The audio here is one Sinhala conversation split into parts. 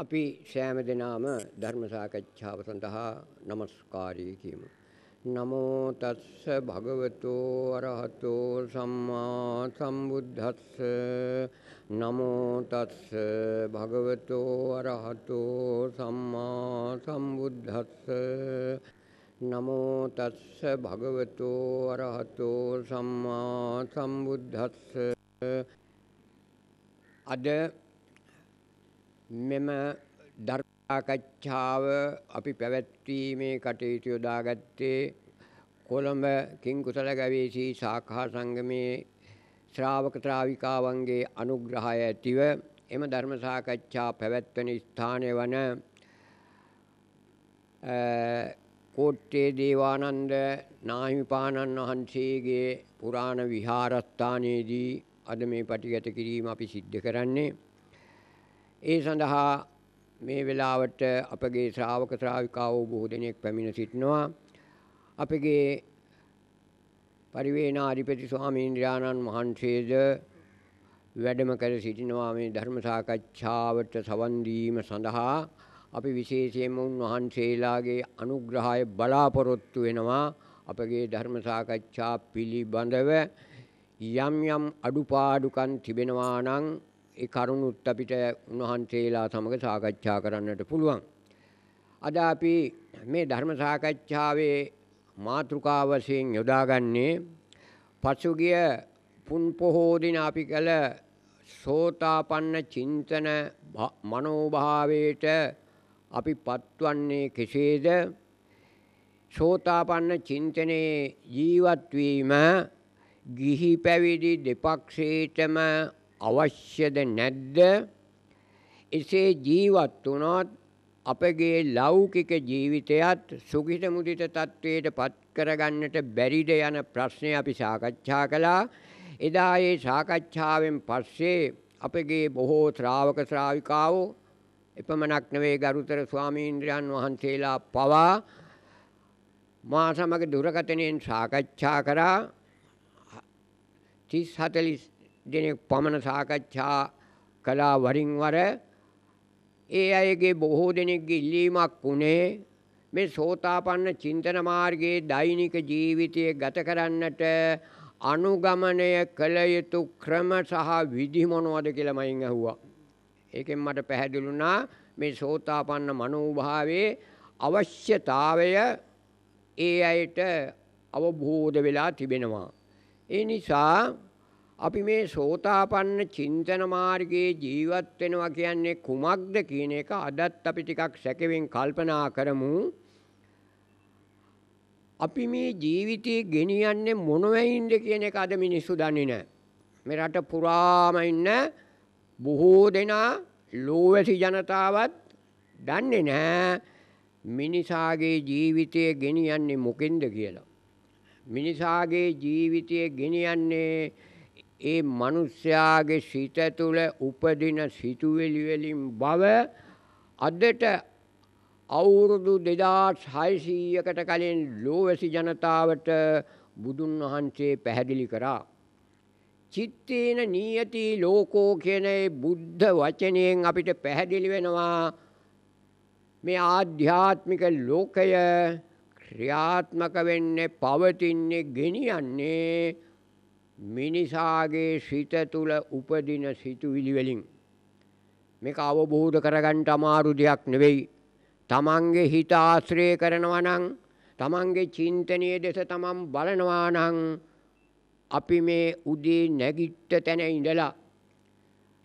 අපි සෑම දෙනාම ධර්ම සාකච්ඡාව සඳහා নমස්කාරී කියමු. නමෝ තස්ස භගවතෝ අරහතෝ සම්මා සම්බුද්දස්ස නමෝ තස්ස භගවතෝ අරහතෝ සම්මා සම්බුද්දස්ස නමෝ තස්ස භගවතෝ අරහතෝ සම්මා සම්බුද්දස්ස අද මෙම ධර්මාකච්ඡාව අපි පැවැත්වීමේ කටයුතු යොදාගත්තේ කොළඹ කිංකුසල ගවේෂී සාකහා සංගමේ ශ්‍රාවක ශ්‍රාවිකාවන්ගේ අනුග්‍රහය ඇතිව එම ධර්ම සාකච්ඡා පැවැත්වෙන ස්ථානය වන කෝට්ටේ දේවානන්ද නාහිමිපාණන් වහන්සේගේ පුරාණ විහාරස්ථානයේදී අද මේ පටිගත කිරීම අපි සිද්ධ කරන්නේ ඒ සඳහා මේ වෙලාවට අපගේ ශ්‍රාවක ශ්‍රාවිකාවෝ බොහෝ දෙනෙක් පැමිණ සිටිනවා. අපගේ පරිවේනාධිපති ස්වාමීන්ද්‍රයාණන් වහන්සේද වැඩම කර සිටිනවා මේ ධර්ම සාකච්ඡාවට සවන් දීම සඳහා අපි විශේෂයෙන්ම උන්වහන්සේලාගේ අනුග්‍රහය බලාපොරොත්තු වෙනවා අපගේ ධර්ම සාකච්ඡා පිළිබඳව යම් යම් අඩුපාඩුකම් තිබෙනවා නම් ඒ කරුණුත් අපිට උන්වහන්සේලා සමග සාකච්ඡා කරන්නට පුළුවන්. අද අපි මේ ධර්ම සාකච්ඡාවේ මාතෘකාව වශයෙන් යොදාගන්නේ පසුගිය පුන් පොහෝ දින අපි කළ සෝතාපන්න චින්තන මනෝභාවයට අපි පත්වන්නේ කෙසේද සෝතාපන්න චින්තනයේ ජීවත් වීම ගිහි පැවිදි දෙපක්ෂේටම අවශ්‍යද නැද්ද? එසේ ජීවත් වුණොත් අපගේ ලෞකික ජීවිතයත් සුඛිත මුදිත තත්වයට පත් කරගන්නට බැරිද යන ප්‍රශ්නය අපි සාකච්ඡා කළා. එදා ඒ සාකච්ඡාවෙන් පස්සේ අපගේ බොහෝ ශ්‍රාවක ශ්‍රාවිකාවෝ එපමණක් නෙවෙයි ගරුතර ස්වාමීන්ද්‍රයන් වහන්සේලා පවා මා සමග දුරකථනයෙන් සාකච්ඡා කරා 30 40 දෙනෙක් පමණ සාකච්ඡා කළා වරින් වර ඒ අයගේ බොහෝ දෙනෙක්ගේ ඉල්ලීමක් වුණේ මේ සෝතාපන්න චින්තන මාර්ගයේ දෛනික ජීවිතය ගත කරන්නට අනුගමනය කළ යුතු ක්‍රම සහ විදි මොනවද කියලා මයින් ඇහුවා. ඒකෙන් මට පැහැදිලුණා මේ සෝතාපන්න මනෝභාවයේ අවශ්‍යතාවය ඒ අයට අවබෝධ වෙලා තිබෙනවා. ඒ නිසා අපි මේ සෝතාපන්න චින්තන මාර්ගයේ ජීවත් වෙනවා කියන්නේ කුමක්ද කියන එක අදත් අපි ටිකක් සැකෙමින් කල්පනා කරමු. අපි මේ ජීවිතේ ගෙනියන්නේ මොනවයින්ද කියන එක අද මිනිස්සු දන්නේ නැහැ. මේ රට පුරාම ඉන්න බොහෝ දෙනා ලෝවැසි ජනතාවත් දන්නේ නැහැ මිනිසාගේ ජීවිතය ගෙනියන්නේ මොකෙන්ද කියලා. මිනිසාගේ ජීවිතය ගෙනියන්නේ ඒ මිනිස්යාගේ සිත තුළ උපදින සිතුවිලි වලින් බව අදට අවුරුදු 2600කට කලින් ලෝවැසි ජනතාවට බුදුන් වහන්සේ පැහැදිලි කරා. චිත්තේන නියති ලෝකෝ කියන බුද්ධ වචනයෙන් අපිට පැහැදිලි වෙනවා මේ ආධ්‍යාත්මික ලෝකය ක්‍රියාත්මක වෙන්නේ පවතින්නේ ගෙනියන්නේ මිනිසාගේ සිත තුළ උපදින සිතුවිලි වලින් මේක අවබෝධ කරගන්න අමාරු දෙයක් නෙවෙයි. තමන්ගේ හිත ආශ්‍රය කරනවා නම් තමන්ගේ චින්තනයේ දෙස තමන් බලනවා නම් අපි මේ උදේ නැගිට තැන ඉඳලා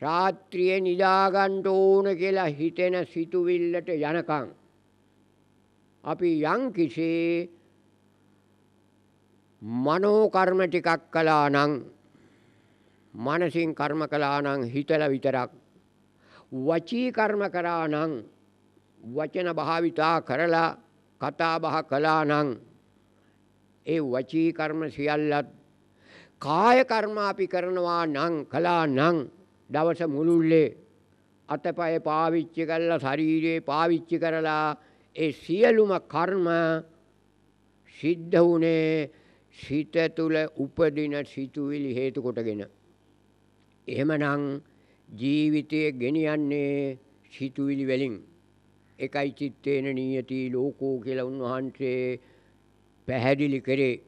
රාත්‍රියේ නිදාගන්න ඕන කියලා හිතෙන සිතුවිල්ලට යනකම් අපි යම් කිසි මනෝ කර්ම ටිකක් කළා නම් මනසින් කර්ම කළා නම් හිතලා විතරක් වචී කර්ම කරා නම් වචන භාවිතා කරලා කතා බහ කළා නම් ඒ වචී කර්ම සියල්ලත් කාය කර්ම අපි කරනවා නම් කළා නම් දවස මුළුල්ලේ අතපය පාවිච්චි කරලා ශරීරේ පාවිච්චි කරලා ඒ සියලුම කර්ම සිද්ධ වුණේ සිත තුළ උපදින සිතුවිලි හේතු කොටගෙන. එහෙමනම් ජීවිතය ගෙනියන්නේ සිතුවිලි වලින්. එකයි චිත්තේන නියති ලෝකෝ කියලා උන්වහන්සේ පැහැදිලි කරේ.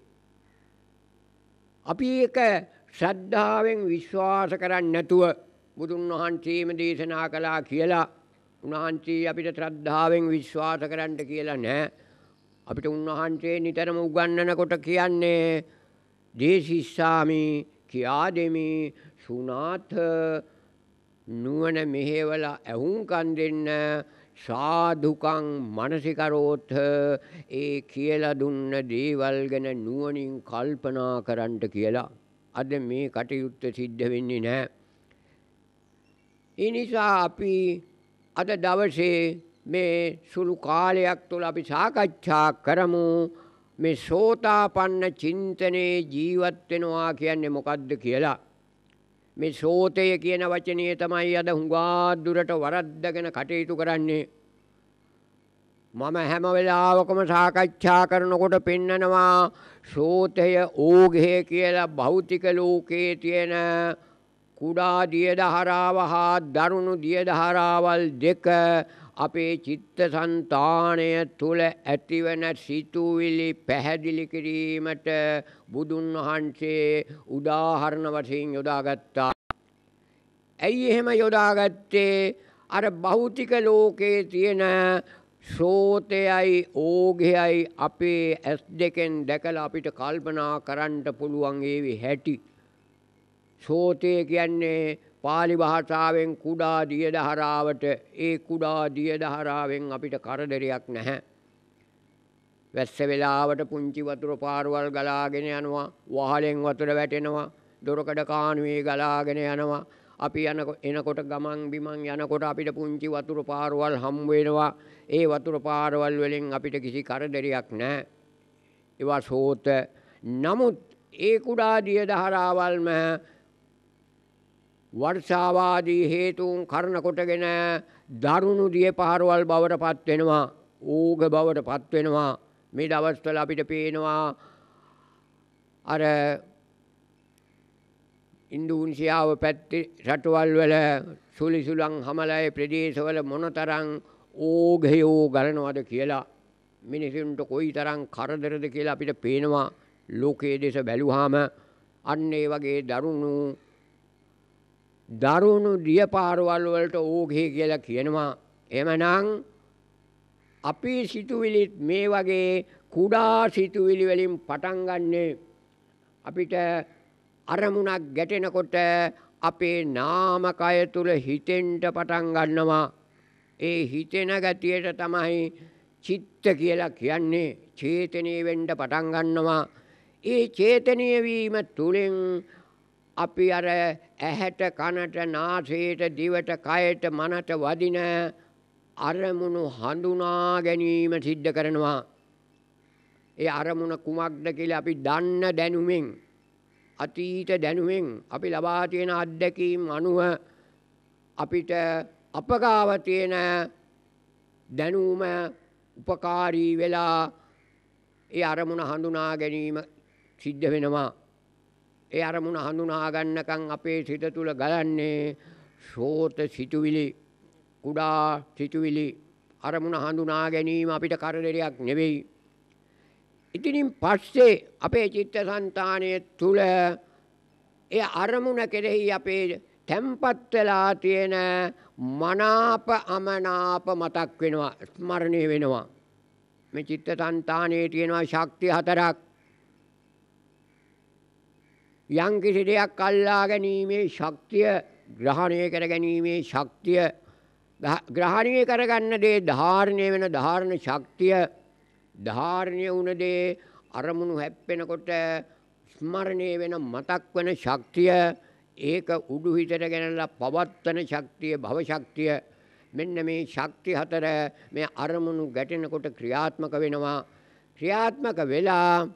අපි ඒක ශ්‍රද්ධාවෙන් විශ්වාස කරන්නේ නැතුව බුදුන් වහන්සේම දේශනා කළා කියලා උන්වහන්සේ අපිට ශ්‍රද්ධාවෙන් විශ්වාස කරන්න කියලා නැහැ. අපිට උන්වහන්සේ නිතරම උගන්නනකොට කියන්නේ දේශිස්සාමි කියා දෙමි සුනාත නුවණ මෙහෙවලා ඇහුම්කන් දෙන්න සාදුකං මනසිකරෝත් ඒ කියලා දුන්න දේවල් ගැන නුවණින් කල්පනා කරන්නට කියලා අද මේ කටයුත්ත සිද්ධ වෙන්නේ නැහැ. ඒ නිසා අපි අද දවසේ මේ සුළු කාලයක් තුළ අපි සාකච්ඡා කරමු මේ සෝතාපන්න චින්තනයේ ජීවත් වෙනවා කියන්නේ මොකද්ද කියලා. මේ සෝතය කියන වචනය තමයි අද හුඟා දුරට වරද්දගෙන කටයුතු කරන්නේ. මම හැම වෙලාවකම සාකච්ඡා කරනකොට පෙන්නනවා සෝතය ඕඝය කියලා භෞතික ලෝකයේ තියෙන කුඩා දියදහරාව හා දරුණු දියදහරාවල් දෙක අපේ චිත්ත සන්තානය තුළ ඇතිවන සිතුවිලි පැහැදිලි කිරීමට බුදුන් වහන්සේ උදාහරණ වශයෙන් යොදාගත්තා. ඇයි එහෙම යොදාගත්තේ අර භෞතික ලෝකයේ තියෙන ශෝතයයි ඕගයයි අපේ ඇස් දෙකෙන් දැකලා අපිට කල්පනා කරන්න පුළුවන් ඒවි හැටි. ශෝතය කියන්නේ පාලි භාෂාවෙන් කුඩා දියදහරාවට ඒ කුඩා දියදහරාවෙන් අපිට කරදරයක් නැහැ. වැස්ස වෙලාවට පුංචි වතුර පාරවල් ගලාගෙන යනවා වහලෙන් වතුර වැටෙනවා දොරකඩ කානුවේ ගලාගෙන යනවා අපි යන එනකොට ගමන් බිමන් යනකොට අපිට පුංචි වතුර පාරවල් හම් වෙනවා ඒ වතුර පාරවල් වලින් අපිට කිසි කරදරයක් නැහැ ඒවා සෝත නමුත් ඒ කුඩා දියදහරාවල්ම වර්ෂාවාදී හේතුන් කරණ කොටගෙන දරුණු දිය පහරවල් බවට පත් වෙනවා ඌග බවට පත් වෙනවා මේ දවස්වල අපිට පේනවා අර ඉන්දුනීසියාව පැත්තේ රටවල් වල සුලි සුලං හමලය ප්‍රදේශවල මොනතරම් ඕගයෝ ගලනවද කියලා මිනිසුන්ට කොයිතරම් කරදරද කියලා අපිට පේනවා ලෝකයේ දෙස බැලුවාම අන්න ඒ වගේ දරුණු දරුණු දියපාරවල් වලට ඕගේ කියලා කියනවා. එමනම් අපි සිතුවිලිත් මේ වගේ කුඩා සිතුවිලි වලින් පටන් ගන්නේ අපිට අරමුණක් ගැටෙනකොට අපේ නාමකය තුල හිතෙන්ට පටන් ගන්නවා. ඒ හිතෙන ගතියට තමයි චිත්ත කියලා කියන්නේ චේතනීය වෙන්න පටන් ගන්නවා. ඒ චේතනීය වීම තුලින් අපි අර ඇහැට කනට නාසයට දිවට කයට මනට වදින අරමුණු හඳුනා ගැනීම සිද්ධ කරනවා. ඒ අරමුණ කුමක්ද කියලා අපි දන්න දැනුමින් අතීත දැනුවෙන් අපි ලබා තියෙන අත්දැකීම් අනුව අපිට අපගාව තියෙන දැනුම උපකාරී වෙලා ඒ අරමුණ හඳුනා ගැනීම සිද්ධ වෙනවා ඒ අරමුණ හඳුනා ගන්නකම් අපේ සිත තුල ගලන්නේ ශෝත සිතුවිලි කුඩා සිතුවිලි අරමුණ හඳුනා ගැනීම අපිට කරදරයක් නෙවෙයි. ඉතින් පස්සේ අපේ චිත්තසංතානය තුල ඒ අරමුණ කෙරෙහි අපේ තැම්පත් වෙලා තියෙන මනාප අමනාප මතක් වෙනවා ස්මරණය වෙනවා. මේ චිත්තසංතානයේ තියෙනවා ශක්ති හතරක්. යම්කිසි දෙයක් අල්ලා ගැනීමේ ශක්තිය ග්‍රහණය කර ගැනීමේ ශක්තිය ග්‍රහණය කරගන්න දේ ධාරණය වෙන ධාරණ ශක්තිය ධාරණය වුණ දේ අරමුණු හැප්පෙනකොට ස්මරණය වෙන මතක් වෙන ශක්තිය ඒක උඩු හිතට ගැනලා පවත්වන ශක්තිය භව ශක්තිය මෙන්න මේ ශක්ති හතර මේ අරමුණු ගැටෙනකොට ක්‍රියාත්මක වෙනවා ක්‍රියාත්මක වෙලා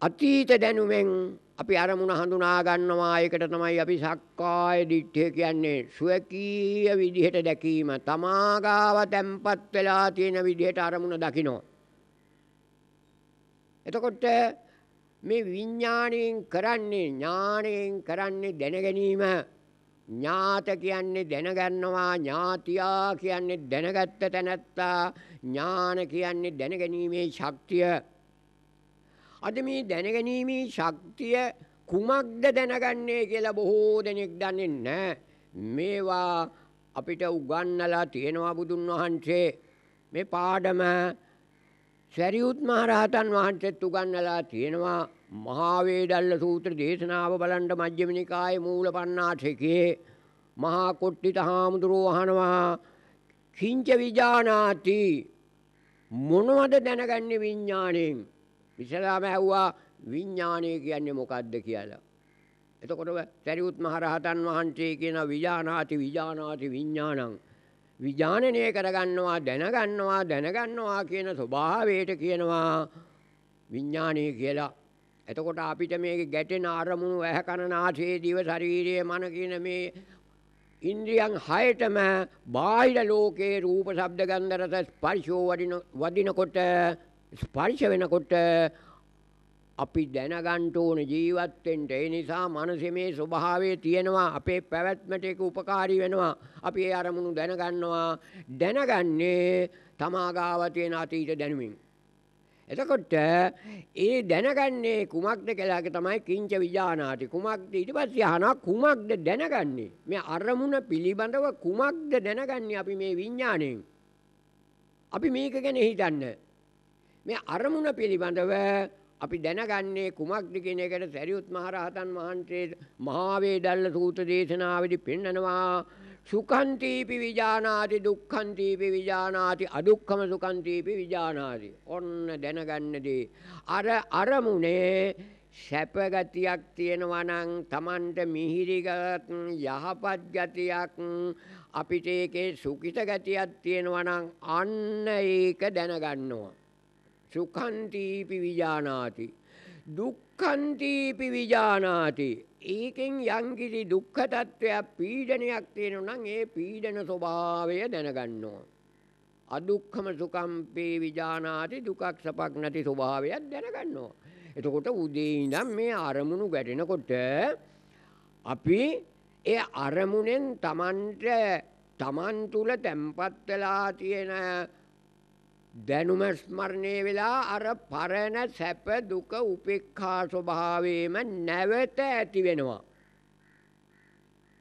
අතීත දැනුමෙන් අපි අරමුණ හඳුනා ගන්නවා ඒකට තමයි අපි සක්කාය දිට්ඨිය කියන්නේ සුවකීය විදිහට දැකීම තමාගාව තැම්පත් වෙලා තියෙන විදිහට අරමුණ දකිනවා එතකොට මේ විඥාණයෙන් කරන්නේ ඥාණයෙන් කරන්නේ දැන ගැනීම ඥාත කියන්නේ දැනගන්නවා ඥාතියා කියන්නේ දැනගත්ත තැනැත්තා ඥාන කියන්නේ දැනගැනීමේ ශක්තිය අද මේ දැනගැනීමේ ශක්තිය කුමක්ද දැනගන්නේ කියලා බොහෝ දෙනෙක් දන්නේ නැහැ. මේවා අපිට උගන්වලා තියෙනවා බුදුන් වහන්සේ. මේ පාඩම සරියුත් මහරහතන් වහන්සේත් උගන්වලා තියෙනවා. මහා වේදල්ල සූත්‍ර දේශනාව බලන්න මජ්ක්‍ධිම නිකායේ මූල 50කේ මහා කොට්ටිත හාමුදුරුවෝ අහනවා කිංච විජානාති මොනවද දැනගන්නේ විඥාණයෙන් ඉස්සලාම ඇහුවා විඤ්ඥානය කියන්නේ මොකක්ද කියලා. එතකොට තැරිවුත් මහරහතන් වහන්සේ කියන විජානාති විජානාති විඤ්ඥානං. විජානනය කරගන්නවා දැනගන්නවා දැනගන්නවා කියන ස්වභාවයට කියනවා විඤ්ඥානය කියලා. එතකොට අපිට මේ ගැටෙන අරමුණු ඇහැකණනාසේ දිව ශරීරයේ මන කියන මේ ඉන්ද්‍රියන් හයටම බාහිර ලෝකයේ රූප ශබ්ද ගන්ධ රස ස්පර්ශෝ වදිනකොට ස්පර්ශ වෙනකොට අපි දැනගන්න ඕන ජීවත් වෙන්න. ඒ නිසා මනසේ මේ ස්වභාවය තියෙනවා. අපේ පැවැත්මට ඒක ಉಪකාරී වෙනවා. අපි ඒ අරමුණු දැනගන්නවා. දැනගන්නේ තමාගාව තියෙන අතීත දැනුමින්. එතකොට ඒ දැනගන්නේ කුමක්ද කියලා තමයි කිංච විඥානාති. කුමක්ද ඊට පස්සේ අහනවා කුමක්ද දැනගන්නේ? මේ අරමුණ පිළිබඳව කුමක්ද දැනගන්නේ අපි මේ විඥාණයෙන්? අපි මේක ගැන හිතන්නේ මේ අරමුණ පිළිබඳව අපි දැනගන්නේ කුමක්ද කියන එකට සැරියුත් මහරහතන් වහන්සේ මහා වේදල්ල සූත දේශනාවේදී පෙන්නනවා සුඛන්තිපි විජානාති දුක්ඛන්තිපි විජානාති අදුක්ඛම සුඛන්තිපි විජානාති ඔන්න දැනගන්නදී අර අරමුණේ සැපගතියක් තියෙනවා නම් Tamanට මිහිරිගත් යහපත් ගතියක් අපිට ඒකේ සුඛිත ගතියක් තියෙනවා නම් අන්න ඒක දැනගන්නවා සුකන්තීපි විජානාති. දුක්කන්තීපි විජානාති. ඒකෙන් යංකිසි දුක්කතත්ත්වයක් පීඩනයක් තියෙන නම් ඒ පීඩන ස්වභාවය දැනගන්නවා. අදුක්කම සුකම්පේ විජානාති දුකක් සපක් නැති ස්වභාවයක් දැනගන්නවා. එතකොට උදේ ඉඳන් මේ අරමුණු ගැටෙනකොට අපි ඒ අරමුණෙන් Tamanට Taman තුල තැම්පත් වෙලා තියෙන දැනුම ස්මරණය වෙලා අර පරණ සැප දුක උපේක්ඛා ස්වභාවයේම නැවත ඇති වෙනවා.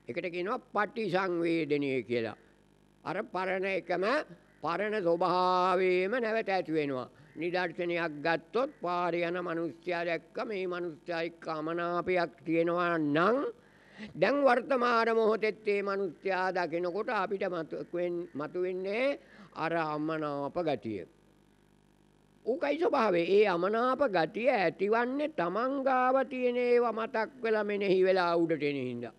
ඒකට කියනවා පටිසංවේදනය කියලා. අර පරණ එකම පරණ ස්වභාවයේම නැවත ඇති වෙනවා. නිදර්ශනයක් ගත්තොත් පාරේ යන මිනිස්සයා දැක්ක මේ මිනිස්සයා එක්ක අමනාපයක් තියෙනවා නම් දැන් වර්තමාන මොහොතේ මේ මිනිස්සයා දකිනකොට අපිට මතු වෙන්නේ අර අමනාප ගතිය. ඕකයි ස්වභාවේ ඒ අමනාප ගතිය ඇතිවන්නේ තමන් ගාව තියෙන ඒවා මතක් වෙලා මෙනෙහි වෙලා උඩට එන හින්දා.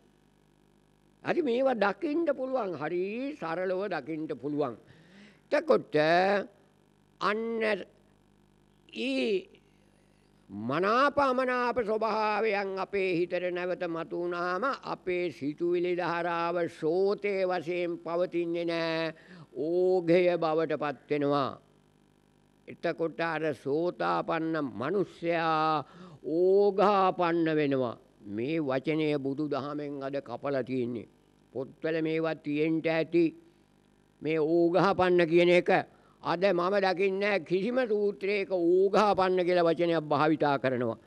අද මේවා දකින්න පුළුවන් හරි සරලව දකින්න පුළුවන්. එතකොට අන්න ඊ මනාප අමනාප ස්වභාවයන් අපේ හිතට නැවත මතු වුණාම අපේ සිතුවිලි ධාරාව සෝතේ වශයෙන් පවතින්නේ නැහැ. ලෝභය බවට පත්වෙනවා. එතකොට අර සෝතාපන්න මනුස්සයා ඕගාපන්න වෙනවා. මේ වචනය බුදු දහමෙන් අද කපල තියන්නේ. පොත්වල මේවත් තියෙන්ට ඇති මේ ඕගහපන්න කියන එක අද මම දකින්න කිසිම සූත්‍රයක ඕගහපන්න කියලා වචනයක් භාවිතා කරනවා.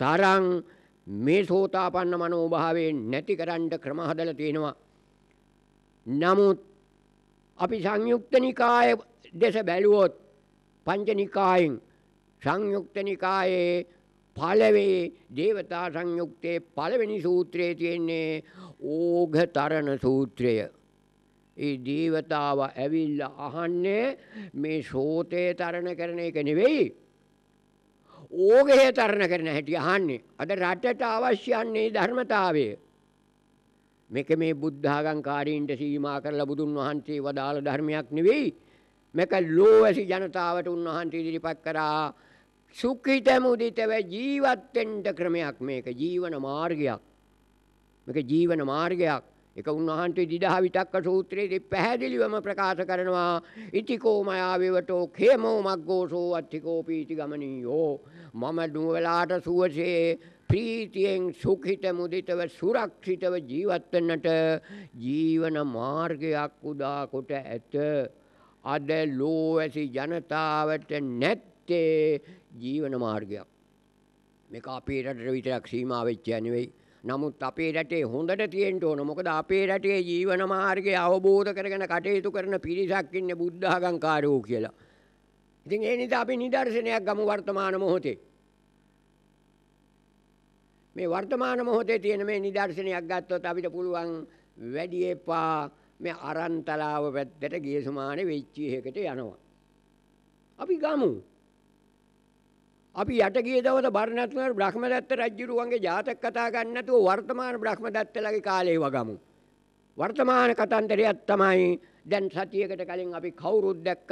තරං මේ සෝතාපන්න මනෝභාවයෙන් නැති කරන්න ක්‍රම හදලා තියෙනවා. නමුත් අපි සංයුක්ත නිකාය දෙස බැලුවොත් පංච නිකායෙන් සංයුක්ත නිකායේ පළවේ දේවතා සංයුක්තයේ පළවෙනි සූත්‍රයේ තියෙන්නේ ඕඝතරණ සූත්‍රය. ඒ දේවතාව ඇවිල්ලා අහන්නේ මේ ශෝතේ තරණ කරන එක නෙවෙයි. ඕඝය තරණ කරන හැටි අහන්නේ. අද රටට අවශ්‍යන්නේ ධර්මතාවය. මේක මේ බුද්ධාගංකාරීන්ට සීමා කරලා බුදුන් වහන්සේ වදාළ ධර්මයක් නෙවෙයි. මේක ලෝවැසි ජනතාවට උන්වහන්සේ ඉදිරිපත් කරා සුඛිත මුදිතව ජීවත් වෙන්න ක්‍රමයක් මේක ජීවන මාර්ගයක්. මේක ජීවන මාර්ගයක්. ඒක උන්වහන්සේ දිදා විතක්ක සූත්‍රයේදී පැහැදිලිවම ප්‍රකාශ කරනවා. ඉතිකෝ මයාවෙවටෝ ඛේමෝ මග්ගෝසෝ අත්තිකෝ පීති ගමනියෝ මම නුවලාට සුවසේ ප්‍රීතියෙන් සුඛිත මුදිතව සුරක්ෂිතව ජීවත් වෙන්නට ජීවන මාර්ගයක් උදා කොට ඇත අද ලෝවැසි ජනතාවට නැත්තේ ජීවන මාර්ගයක් මේක අපේ රටට විතරක් සීමා වෙච්ච නෙවෙයි නමුත් අපේ රටේ හොඳට තියෙන්න ඕන. මොකද අපේ රටේ ජීවන මාර්ගය අවබෝධ කරගෙන කටයුතු කරන පිරිසක් ඉන්නේ බුද්ධඝංකාරයෝ කියලා. ඉතින් ඒ නිසා අපි නිදර්ශනයක් ගමු වර්තමාන මොහොතේ. මේ වර්තමාන මොහොතේ තියෙන මේ නිදර්ශනයක් ගත්තොත් අපිට පුළුවන් වැඩි එපා මේ අරන්තලාව පැත්තට ගිය සුමානේ වෙච්ච එකකට යනවා. අපි ගමු. අපි යට ගිය දවස බරණැතුන බ්‍රහ්මදත්ත රජුරුවන්ගේ ජාතක කතා ගන්න නැතුව වර්තමාන බ්‍රහ්මදත්තලගේ කාලේ වගමු. වර්තමාන කතන්දරයක් තමයි දැන් සතියකට කලින් අපි කවුරුත් දැක්ක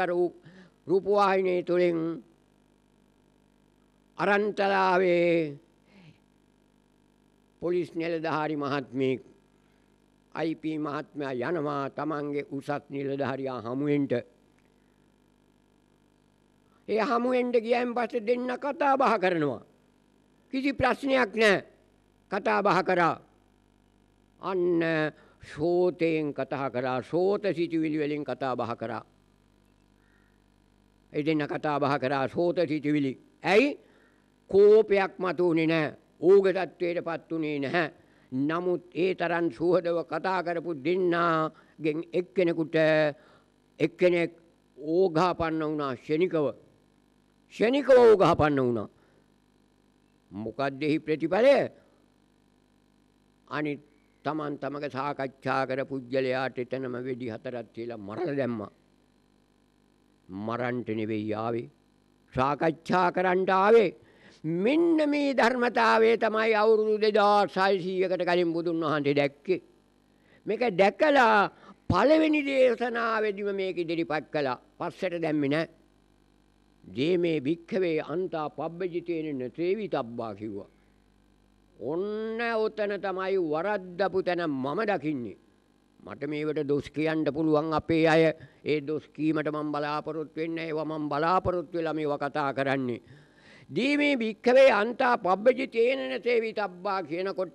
රූපවාහිනියේ තුලින් අරන්තලාවේ පොලිස් නිලධාරි මහත්මයෙක් අයිප මහත්මයා යනවා තමන්ගේ උසස් නිලධාරියා හමුවෙන්ට. ඒ හමුවෙන්ට ගියන් පස්සේ දෙන්න කතා බහ කරනවා. කිසි ප්‍රශ්නයක් නෑ කතා බහ කරා. අන්න ශෝතයෙන් කතා කරා ශෝත සිටිවිලි වලින් කතා බහ කරා. ඒ දෙන්න කතා බහ කරා ශෝත සිටිවිලි. ඇයි කෝපයක් මතුුණේ නෑ ඌගේ තත්වයටපත් උනේ නැහැ. නමුත් ඒ තරම් සුහදව කතා කරපු දෙන්නාගෙන් එක්කෙනෙකුට එක්කෙනෙක් ඕඝාපන්න වුණා ශනිකව. ශනිකව ඕඝාපන්න වුණා. මොකද්ද එහි ප්‍රතිඵලය? අනිත් Taman තමක සාකච්ඡා කර පුජ්‍යලයාට එතනම වෙඩි හතරක් තියලා මරලා දැම්මා. මරන්න නෙවෙයි ආවේ. සාකච්ඡා කරන්න ආවේ. මෙන්න මේ ධර්මතාවය තමයි අවුරුදු 2600කට කලින් බුදුන් වහන්සේ දැක්කේ. මේක දැකලා පළවෙනි දේශනාවේදීම මේක ඉදිරිපත් කළා. පස්සට දැම්මේ නැහැ. ජේමේ භික්ඛවේ අන්තා පබ්බජිතේන නසේවිතබ්බා කිව්වා. ඔන්න ඔතන තමයි වරද්දපු තැන මම දකින්නේ. මට මේවට දොස් කියන්න පුළුවන් අපේ අය ඒ දොස් කීමට මම බලාපොරොත්තු වෙන්නේ ඒවා මම බලාපොරොත්තු වෙලා මේවා කතා කරන්නේ දීමේ භික්කවේ අන්තා පබ්බජිතේනන සේවිතබ්බා කියනකොට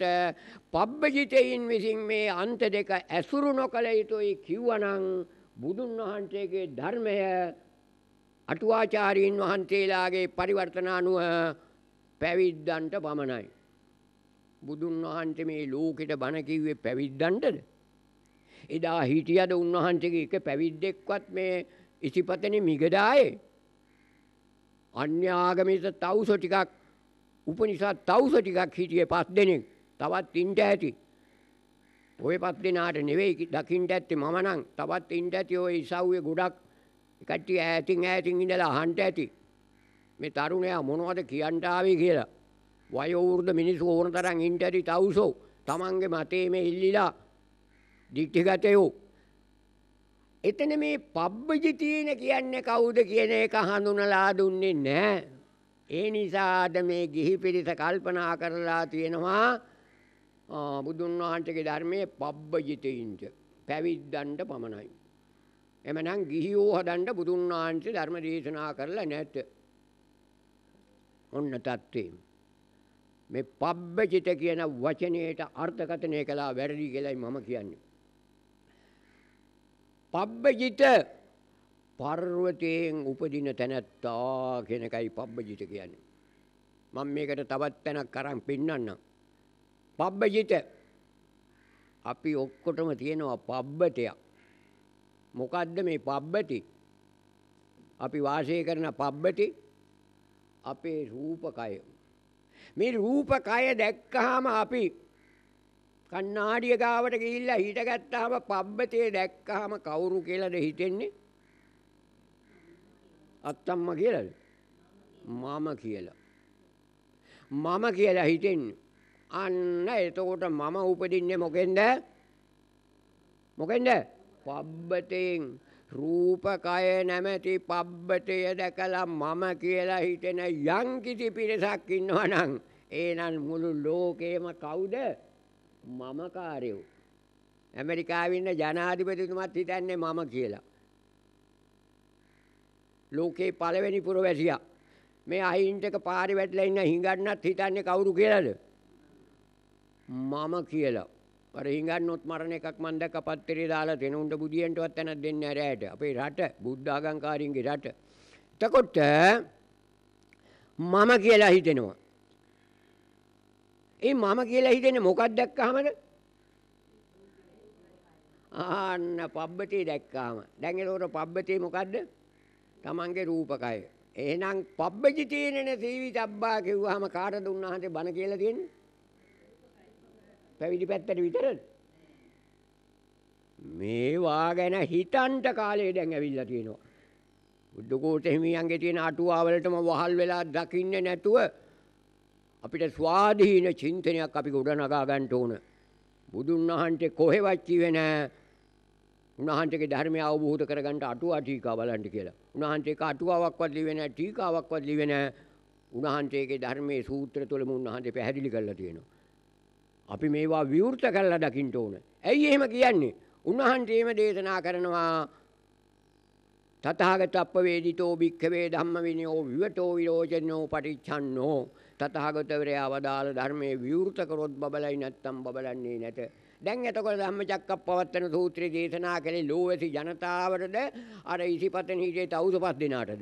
පබ්බජිතයින් විසින් මේ අන්ත දෙක ඇසුරු නොකළ යුතුයි කිව්වනම් බුදුන් වහන්සේගේ ධර්මය අටුවාචාරීන් වහන්සේලාගේ පරිවර්තන අනුව පැවිද්දන්ට පමණයි. බුදුන් වහන්සේ මේ ලෝකෙට බණ කිව්වේ පැවිද්දන්ටද? එදා හිටියද උන්වහන්සේගේ එක පැවිද්දෙක්වත් මේ ඉසිපතනේ මිගදායේ අන්‍ය ආගමික තවුස ටිකක් උපනිසා තවුස ටිකක් හිටියේ පස් දෙනෙක් තවත් ඉන්ට ඇති. ඔය පස් දෙනාට නෙවෙයි දකින්ට ඇත්තේ මම නම් තවත් ඉන්ට ඇති ඔය ඉසව්වේ ගොඩක් කට්ටිය ඈතින් ඈතින් ඉඳලා අහන්න ඇති. මේ තරුණයා මොනවද කියන්න ආවේ කියලා. වයෝ වෘද්ධ මිනිස්සු ඕන තරම් ඉන්ට ඇති තවුසෝ තමන්ගේ මතේ මේ ඉල්ලිලා දික්ටිගතයෝ එතන මේ පබ්බජිතීන කියන්නේ කවුද කියන එක හඳුනලා දුන්නේ නැහැ. ඒ නිසාද මේ ගිහි පිරිස කල්පනා කරලා තියෙනවා බුදුන් වහන්සේගේ ධර්මයේ පබ්බජිතීන්ට පැවිද්දන්ට පමණයි. එමනම් ගිහියෝ හදන්න බුදුන් වහන්සේ ධර්ම දේශනා කරලා නැත. ඔන්න තත්ත්වේ. මේ පබ්බජිත කියන වචනයට අර්ථකථනය කළා වැරදි කියලායි මම කියන්නේ. පබ්බජිත පර්වතයෙන් උපදින තැනැත්තා කෙනකයි පබ්බජිත කියන්නේ. මම මේකට තවත් තැනක් කරන් පෙන්වන්න. පබ්බජිත අපි ඔක්කොටම තියෙනවා පබ්බතයක්. මොකද්ද මේ පබ්බති? අපි වාසය කරන පබ්බති අපේ රූපකය. මේ රූපකය දැක්කහම අපි කණ්ණාඩිය ගාවට ගිහිල්ලා හිටගත්තාම පබ්බතේ දැක්කාම කවුරු කියලාද හිතෙන්නේ? අත්තම්ම කියලාද? මම කියලා. මම කියලා හිතෙන්නේ. අන්න එතකොට මම උපදින්නේ මොකෙන්ද? මොකෙන්ද? පබ්බතෙන් රූපකය නැමැති පබ්බතය දැකලා මම කියලා හිතෙන යම් කිසි පිරිසක් ඉන්නවා නම් එහෙනම් මුළු ලෝකේම කවුද? මමකාරයෝ. ඇමරිකාවින්න ජනාධිපතිතුමත් හිතන්නේ මම කියලා. ලෝකේ පළවෙනි පුර වැසියා. මේ අහින්ටක පාරි වැටලා ඉන්න හිඟන්නත් හිතන්නේ කවුරු කියලාද? මම කියලා. අර හිඟන්නොත් මරණ එකක් මන් දැක්ක පත්තරේ දාලා තෙන උන්ට බුදියන්ටවත් තැනක් දෙන්නේ නැහැ රැයට. අපේ රට බුද්ධ ආගම්කාරින්ගේ රට. එතකොට මම කියලා හිතෙනවා. ඒ මම කියලා හිතෙන්නේ මොකක් දැක්කහමද? ආන්න පබ්බතේ දැක්කාම. දැන් ඒකට පබ්බතේ මොකද්ද? Tamange රූපකය. එහෙනම් පබ්බජි තීනන සීවිතබ්බා කිව්වහම කාටද උන්වහන්සේ බණ කියලා තියෙන්නේ? පැවිදි පැත්තට විතරද? මේවා ගැන හිතන්ට කාලේ දැන් ඇවිල්ලා තියෙනවා. බුද්ධකෝට හිමියන්ගේ තියෙන අටුවාවලටම වහල් වෙලා දකින්නේ නැතුව අපිට ස්වාධීන චින්තනයක් අපි ගොඩනගා ගන්න ඕන. බුදුන් වහන්සේ කොහෙවත් කිව්වේ නැහැ උන්වහන්සේගේ ධර්මය අවබෝධ කරගන්න අටුවා ටීකා බලන්න කියලා. උන්වහන්සේ එක අටුවාවක්වත් ලිව්වේ නැහැ, ටීකාවක්වත් ලිව්වේ නැහැ. උන්වහන්සේගේ ධර්මයේ සූත්‍ර තුලම උන්වහන්සේ පැහැදිලි කරලා තියෙනවා. අපි මේවා විවෘත කරලා දකින්න ඕන. ඇයි එහෙම කියන්නේ? උන්වහන්සේම දේශනා කරනවා තථාගතප්ප වේදිතෝ භික්ඛවේ ධම්ම විනයෝ විවටෝ විරෝචනෝ පටිච්ඡන්නෝ තථාගතවරයා වදාළ ධර්මයේ විවෘත කරොත් බබලයි නැත්තම් බබලන්නේ නැත. දැන් එතකොට ධම්මචක්කප්පවත්තන සූත්‍රය දේශනා කළේ ලෝවැසි ජනතාවටද අර ඉසිපතන හිතේ තවුසපත් දෙනාටද.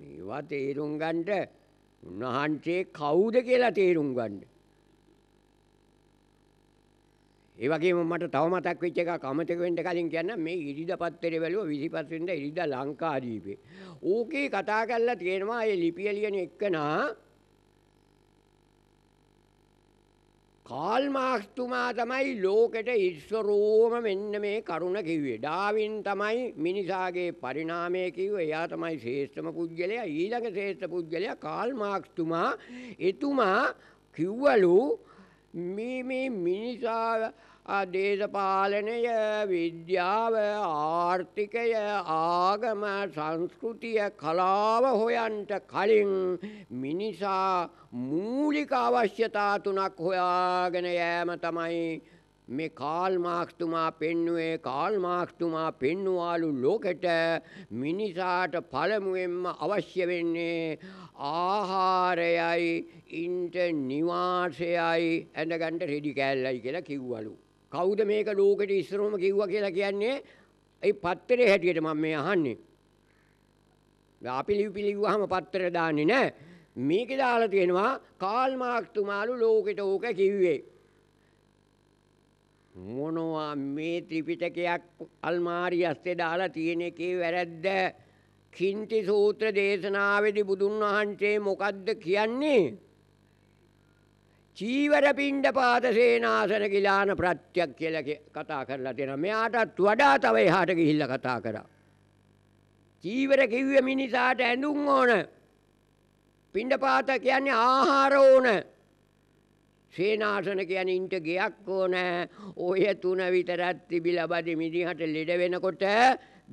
මේවා තේරුම් ගන්නට උන්වහන්සේ කවුද කියලා තේරුම් ගන්න. ඒ වගේම මට තව මතක් වෙච්ච එකක් අමතක වෙන්න කලින් කියන්නම් මේ ඉරිදා පත්තරේ බැලුවා 25 වෙනිදා ඉරිදා ලංකාදීපේ. ඕකේ කතා කරලා තියෙනවා ඒ ලිපිය ලියන එක්කනා කාල් මාක්ස් තුමා තමයි ලෝකෙට ඉස්සරෝම මෙන්න මේ කරුණ කිව්වේ. ඩාවින් තමයි මිනිසාගේ පරිණාමය කිව්වේ. එයා තමයි ශ්‍රේෂ්ඨම පුද්ගලයා. ඊළඟ ශ්‍රේෂ්ඨ පුද්ගලයා කාල් මාක්ස් තුමා. එතුමා කිව්වලු මේ මේ මිනිසා දේශපාලනය විද්‍යාව ආර්ථිකය ආගම සංස්කෘතිය කලාව හොයන්ට කලින් මිනිසා මූලික අවශ්‍යතා තුනක් හොයාගෙන යෑම තමයි මේ කාල් මාක්ස්තුමා පෙන්නුවේ කාල් මාක්ස්තුමා පෙන්නුවාලු ලෝකෙට මිනිසාට පළමුවෙන්ම අවශ්‍ය වෙන්නේ ආහාරයයි ඉන්ට නිවාසයයි ඇඳගන්ට රෙඩි කෑල්ලයි කියලා කිව්වලු. කවුද මේක ලෝකෙට ඉස්සරහම කිව්වා කියලා කියන්නේ ඒ පත්තරේ හැටියට මම මේ අහන්නේ. අපි ලිව්පි ලිව්වහම පත්තර දාන්නේ නෑ. මේක දාලා තියෙනවා කාල් මාක්තුමාලු ලෝකෙට ඕක කිව්වේ. මොනවා මේ ත්‍රිපිටකයක් අල්මාරිය අස්සේ දාලා තියෙන එකේ වැරද්ද? කිංති සූත්‍ර දේශනාවේදී බුදුන් වහන්සේ මොකද්ද කියන්නේ? චීවර පිණ්ඩපාත සේනාසන කිලාන ප්‍රත්‍යක් කියලා කතා කරලා තියෙනවා. මෙයාටත් වඩා තව එහාට ගිහිල්ලා කතා කරා. චීවර කිව්වේ මිනිසාට ඇඳුම් ඕන. පිණ්ඩපාත කියන්නේ ආහාර ඕන. සේනාසන කියන්නේ ඉන්ට ගයක් ඕන. ඔය තුන විතරක් තිබිලා බඩ මිනිහට ලෙඩ වෙනකොට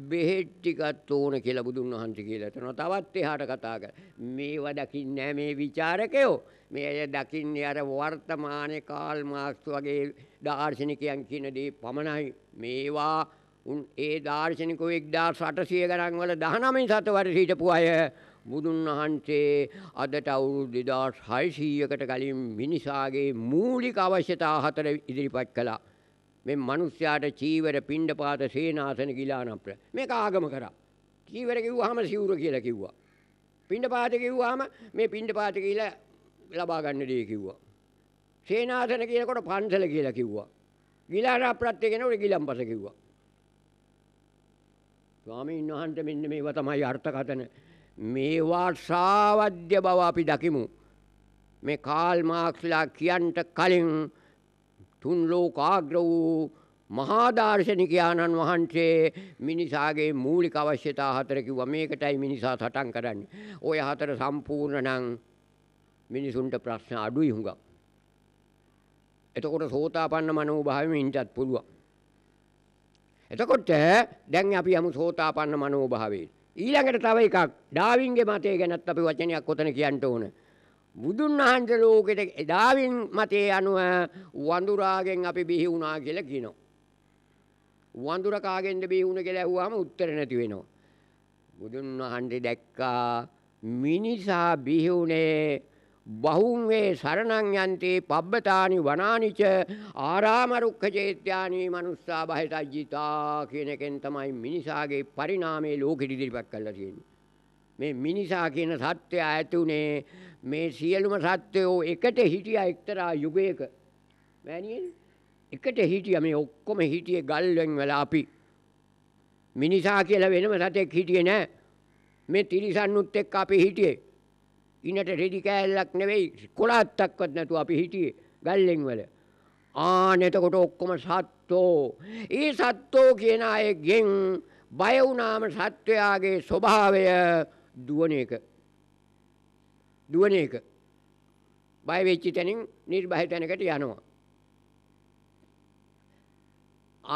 බෙහෙත් ටිකක් ඕන කියලා බුදුන් වහන්සේ කියලා තනවා. තවත් එහාට කතා කර. මේවා දකින්නේ මේ ਵਿਚාරකයෝ. මේ අය දකින්නේ අර වර්තමානයේ කාල් මාක්ස් වගේ දාර්ශනිකයන් කියන දේ පමණයි. මේවා උන් ඒ දාර්ශනිකෝ 1800 ගණන් වල 19 සතවරේ හිටපු අය බුදුන් වහන්සේ අදට අවුරුදු 2600කට කලින් මිනිසාගේ මූලික අවශ්‍යතා හතර ඉදිරිපත් කළා. මේ මිනිස්යාට චීවර, පිණ්ඩපාත, සේනාසන, ගිලානප්‍ර. මේක ආගම කරා. චීවර කිව්වහම සිවුර කියලා කිව්වා. පිණ්ඩපාත කිව්වහම මේ පිණ්ඩපාත කියලා ලබා ගන්න දෙය කිව්වා. සේනාසන කියනකොට පන්සල කියලා කිව්වා. ගිලාරා ප්‍රත්‍ය කියනකොට ගිලම්පස කිව්වා. ස්වාමීන් වහන්සේ මෙන්න මේවා තමයි අර්ථකථන. මේවා සාවද්‍ය බව අපි දකිමු. මේ කාල් මාක්ස්ලා කියන්ට කලින් තුන් ලෝකාග්‍ර වූ මහා දාර්ශනිකයාණන් වහන්සේ මිනිසාගේ මූලික අවශ්‍යතා හතර කිව්වා. මේකටයි මිනිසා සටන් කරන්නේ. ওই හතර සම්පූර්ණ නම් මිනිසුන්ට ප්‍රශ්න අඩුයි හුඟක්. එතකොට සෝතාපන්න මනෝභාවයෙන් ඉන්නත් පුළුවන්. එතකොට දැන් අපි යමු සෝතාපන්න මනෝභාවයෙන්. ඊළඟට තව එකක් ඩාවින්ගේ මතය ගැනත් අපි වචනයක් ඔතන කියන්න ඕන. බුදුන් වහන්සේ ලෝකෙට ඩාවින් මතය අනුව වඳුරාගෙන් අපි බිහි වුණා කියලා කියනවා. වඳුර කාගෙන්ද බිහි වුණ කියලා ඇහුවාම උත්තර නැති වෙනවා. බුදුන් වහන්සේ දැක්කා මිනිසා බිහි වුණේ බහුන් වේ සරණං යන්ති පබ්බතානි වනානිච ආරාම රුක්ඛ චේත්‍යානි මනුස්සා බහිතජ්ජිතා කියන එකෙන් තමයි මිනිසාගේ පරිණාමය ලෝකෙට ඉදිරිපත් කරලා තියෙන්නේ. මේ මිනිසා කියන සත්‍යය ඇතුනේ මේ සියලුම සත්වයෝ එකට හිටියා එක්තරා යුගයක. මෑණියනේ එකට හිටියා මේ ඔක්කොම හිටියේ ගල් වෙන් වෙලා අපි. මිනිසා කියලා වෙනම සතෙක් හිටියේ නෑ. මේ තිරිසන්නුත් එක්ක අපි හිටියේ. ඉනට රෙදි කෑල්ලක් නෙවෙයි කොළාත්තක්වත් නැතුව අපි හිටියේ ගල්ලෙන් වල. ආන එතකොට ඔක්කොම සත්ත්වෝ. ඒ සත්ත්වෝ කියන අයගෙන් බය වුණාම සත්වයාගේ ස්වභාවය දුවන එක. දුවන එක. බය වෙච්ච තැනින් නිර්භය තැනකට යනවා.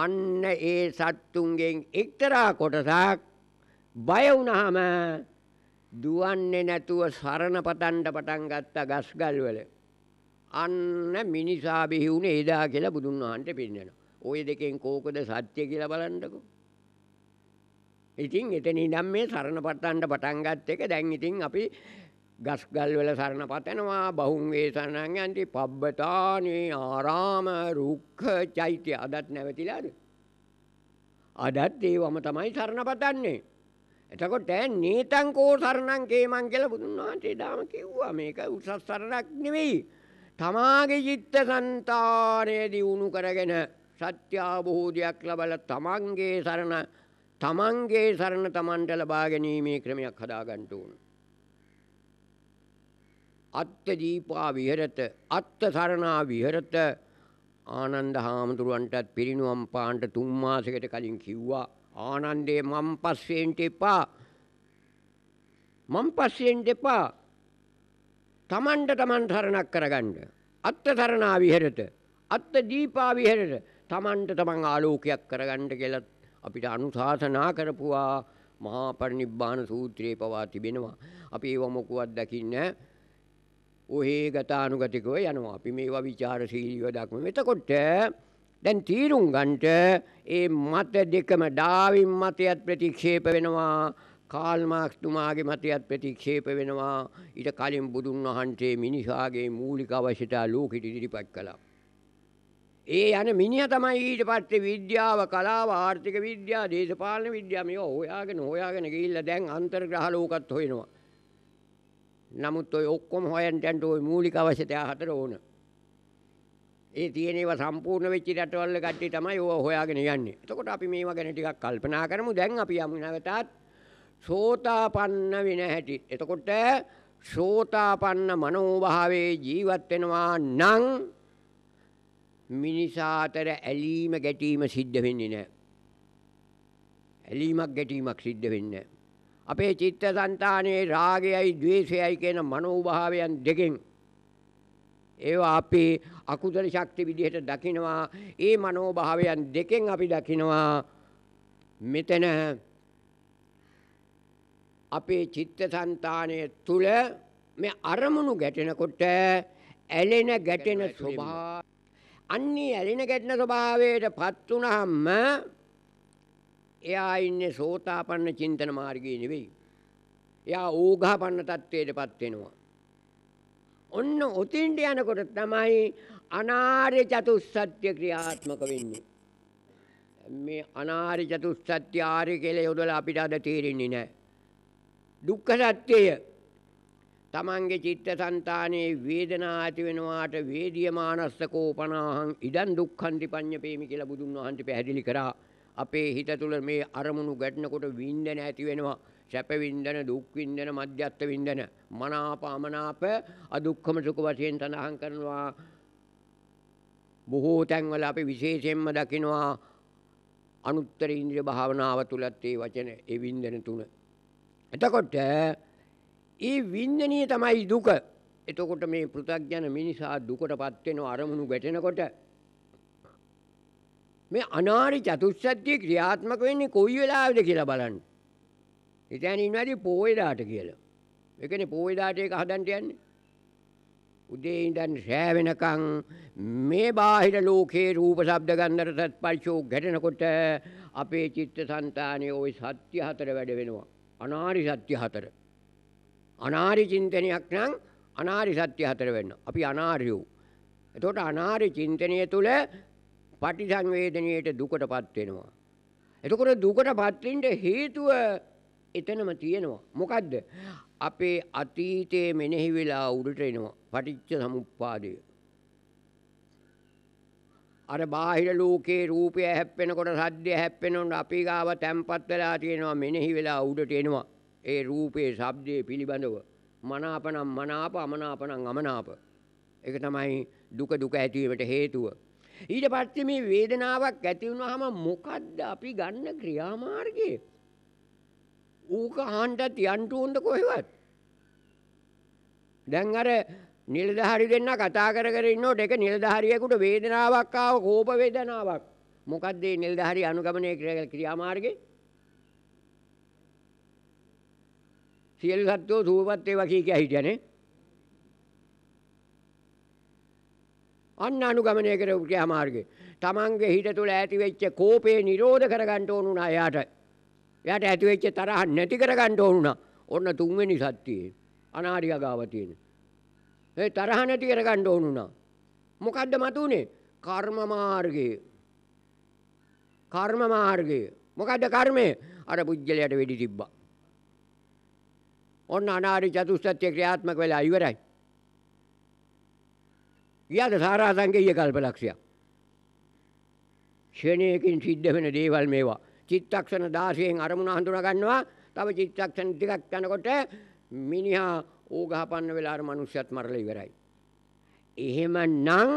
අන්න ඒ සත්තුන්ගෙන් එක්තරා කොටසක් බය වුණාම දුවන්නේ නැතුව සරණ පතන්ඩ පටන් ගත්ත ගස්ගල්වල. අන්න මිනිසා බිහිවුණ එදා කියලා බුදුන් වහන්ට පින්නනවා. ඔය දෙකෙන් කෝකද සත්‍ය කියලා බලන්නකො. ඉතින් එතනි නම් මේ සරණ පටන්ඩ පටන් ගත්ත එක දැන් ඉතින් අපි ගස්ගල් වල සරණ පතනවා බහුන් වේසනන් යන්ති පබ්බතානේ ආරාම රුක්ඛ චෛත්‍ය අදත් නැවතිලාද අදත් ඒවම තමයි සරණ පතන්නේ එතකොට නීතං කෝ සරණං කේමං කියලා බුදුන් වහන්සේ දාම කිව්වා මේක උසස් සරණක් නෙවෙයි. තමාගේ චිත්ත સંતાනය දියුණු කරගෙන සත්‍ය අවබෝධයක් ලබලා තමන්ගේ සරණ තමන්ගේ සරණ තමන්ට ලබා ගැනීමේ ක්‍රමයක් හදාගන්න ඕන. අත්ත දීපා විහෙරත අත්ත සරණා විහෙරත ආනන්ද හාමුදුරුවන්ටත් පිරිනුවම් පාන්ට තුන් මාසයකට කලින් කිව්වා ආනන්දේ මම් පස්සෙන්ට එපා. මම් පස්සෙන්ට එපා. තමන්ට තමන් සරණක් කරගන්න. අත්ත සරණා විහෙරට. අත්ත දීපා විහෙරට. තමන්ට තමන් ආලෝකයක් කරගන්න කියලා අපිට අනුශාසනා කරපුවා මහා පරිනිබ්බාන සූත්‍රයේ පවා තිබෙනවා. අපි ඒව මොකුවත් දකින්නේ ඔහේ ගතානුගතිකව යනවා. අපි මේවා ਵਿਚාරශීලීව දක්වමු. එතකොට දැන් තීරුම් ගන්නට ඒ මත දෙකම ඩාවින් මතයත් ප්‍රතික්ෂේප වෙනවා කාල් මාක්ස් තුමාගේ මතයත් ප්‍රතික්ෂේප වෙනවා ඊට කලින් බුදුන් වහන්සේ මිනිසාගේ මූලික අවශ්‍යතා ලෝකෙට ඉදිරිපත් කළා. ඒ යන මිනිහ තමයි ඊට පස්සේ විද්‍යාව කලාව ආර්ථික විද්‍යාව දේශපාලන විද්‍යාව මේවා හොයාගෙන හොයාගෙන ගිහිල්ලා දැන් අන්තර්ග්‍රහ ලෝකත් හොයනවා. නමුත් ඔය ඔක්කොම හොයන්ට ඔය මූලික අවශ්‍යතා හතර ඕන. ඒ තියෙන ඒවා සම්පූර්ණ වෙච්ච රටවල් කට්ටිය තමයි ඕවා හොයාගෙන යන්නේ. එතකොට අපි මේවා ගැන ටිකක් කල්පනා කරමු. දැන් අපි යමු නැවතත් සෝතාපන්න වෙන හැටි. එතකොට සෝතාපන්න මනෝභාවයේ ජීවත් වෙනවා නම් මිනිසා අතර ඇලීම ගැටීම සිද්ධ වෙන්නේ නැහැ. ඇලීමක් ගැටීමක් සිද්ධ වෙන්නේ නැහැ. අපේ චිත්තසංතානයේ රාගයයි ద్వේෂයයි කියන මනෝභාවයන් දෙකෙන් ඒවා අපි අකුසල ශක්ති විදිහට දකිනවා. ඒ මනෝභාවයන් දෙකෙන් අපි දකිනවා මෙතන අපේ චිත්තසංතානය තුල මේ අරමුණු ගැටෙනකොට ඇලෙන ගැටෙන ස්වභාවය අන්නේ ඇලෙන ගැටෙන ස්වභාවයටපත් වුනහම එයා ඉන්නේ සෝතාපන්න චින්තන මාර්ගයේ නෙවෙයි. එයා ඕඝාපන්න තත්වයටපත් වෙනවා. ඔන්න ඔතින්ට යනකොට තමයි අනාර්ය චතුස්සත්‍ය ක්‍රියාත්මක වෙන්නේ. මේ අනාර්ය චතුස්සත්‍ය ආර්ය කියලා යොදලා අපිට අද තේරෙන්නේ නැහැ. දුක්ඛ සත්‍යය තමන්ගේ චිත්තසංතානයේ වේදනා ඇති වෙනවාට වේදියමානස්ස කෝපනාහං ඉදන් දුක්ඛන්ති පඤ්ඤපේමි කියලා බුදුන් වහන්සේ පැහැදිලි කරා. අපේ හිත තුළ මේ අරමුණු ගැටෙනකොට වින්දන ඇති වෙනවා. සැප වින්දන දුක් වින්දන මධ්‍යස්ථ වින්දන මනාප අමනාප අදුක්ඛම සුඛ වශයෙන් සඳහන් කරනවා බොහෝ තැන්වල අපි විශේෂයෙන්ම දකිනවා අනුත්තර ඉන්ද්‍රිය භාවනාව තුලත් මේ වචන ඒ වින්දන තුන එතකොට ඒ වින්දනීය තමයි දුක එතකොට මේ පෘථග්ජන මිනිසා දුකටපත් වෙන අරමුණු ගැටෙනකොට මේ අනාරි චතුස්සත්‍ය ක්‍රියාත්මක වෙන්නේ කොයි වෙලාවෙද කියලා බලන්න එතැන් ඉන්නදී පෝයදාට කියලා. එකන පෝයදාට ඒක හදන්ට යන්නේ. උදේ ඉඳන් සෑ වෙනකන් මේ බාහිර ලෝකේ රූප ශබ්ද ගන්ධ රස ස්පර්ශෝ ගැටෙනකොට අපේ චිත්ත સંතානයේ ওই සත්‍ය හතර වැඩ වෙනවා. අනාරි සත්‍ය හතර. අනාරි චින්තනයක් නම් අනාරි සත්‍ය හතර වෙන්න. අපි අනාරියෝ. එතකොට අනාරි චින්තනය තුළ පටිසංවේදනයේට දුකටපත් වෙනවා. එතකොට දුකටපත් වෙන්න හේතුව එතනම තියෙනවා. මොකද්ද? අපේ අතීතයේ මෙනෙහි වෙලා උඩට එනවා. පටිච්ච සමුප්පාදය. අර බාහිර ලෝකේ රූපය හැප්පෙනකොට සද්දය හැප්පෙනොත් අපි ගාව තැම්පත් වෙලා තියෙනවා මෙනෙහි වෙලා උඩට එනවා ඒ රූපේ ශබ්දයේ පිළිබඳව මනාපනම් මනාප අමනාපනම් අමනාප ඒක තමයි දුක දුක ඇතිවීමට හේතුව ඊට පස්සේ මේ වේදනාවක් ඇති වුනහම මොකද්ද අපි ගන්න ක්‍රියාමාර්ගය ඌක අහන්ටත් යන්ට උන්ද කොහෙවත්. දැන් අර නිලධාරි දෙන්න කතා කර කර ඉන්නකොට ඒක නිලධාරියෙකුට වේදනාවක් ආව කෝප වේදනාවක්. මොකද්ද මේ නිලධාරි අනුගමනය ක්‍රියාමාර්ගේ? සියලු සත්වෝ සූපත් වේවා කී කිය හිටියනේ. අන්න අනුගමනය කරපු ක්‍රියාමාර්ගේ. තමන්ගේ හිත තුළ ඇති වෙච්ච කෝපේ නිරෝධ කරගන්න ඕනුණා එයාට. එයාට ඇති වෙච්ච තරහ නැති කරගන්න ඕන වුණා. ඔන්න තුන්වෙනි සත්‍යයේ අනාරිය ගාව තියෙන. ඒ තරහ නැති කරගන්න ඕන වුණා. මොකද්ද මතුනේ? කර්ම මාර්ගය. කර්ම මාර්ගය. මොකද්ද කර්මය? අර පුජ්‍යලයට වෙඩි තිබ්බා. ඔන්න අනාරි චතුස්සත්‍ය ක්‍රියාත්මක වෙලා ඉවරයි. ගියාද සාරාසංගීය කල්පලක්ෂයක්. ක්ෂණයකින් සිද්ධ වෙන දේවල් මේවා. චිත්තක්ෂණ 16න් අරමුණ හඳුනා ගන්නවා. තව චිත්තක්ෂණ ටිකක් යනකොට මිනිහා ඕගහපන්න වෙලා අර මිනිස්සුත් මරලා ඉවරයි. එහෙමනම්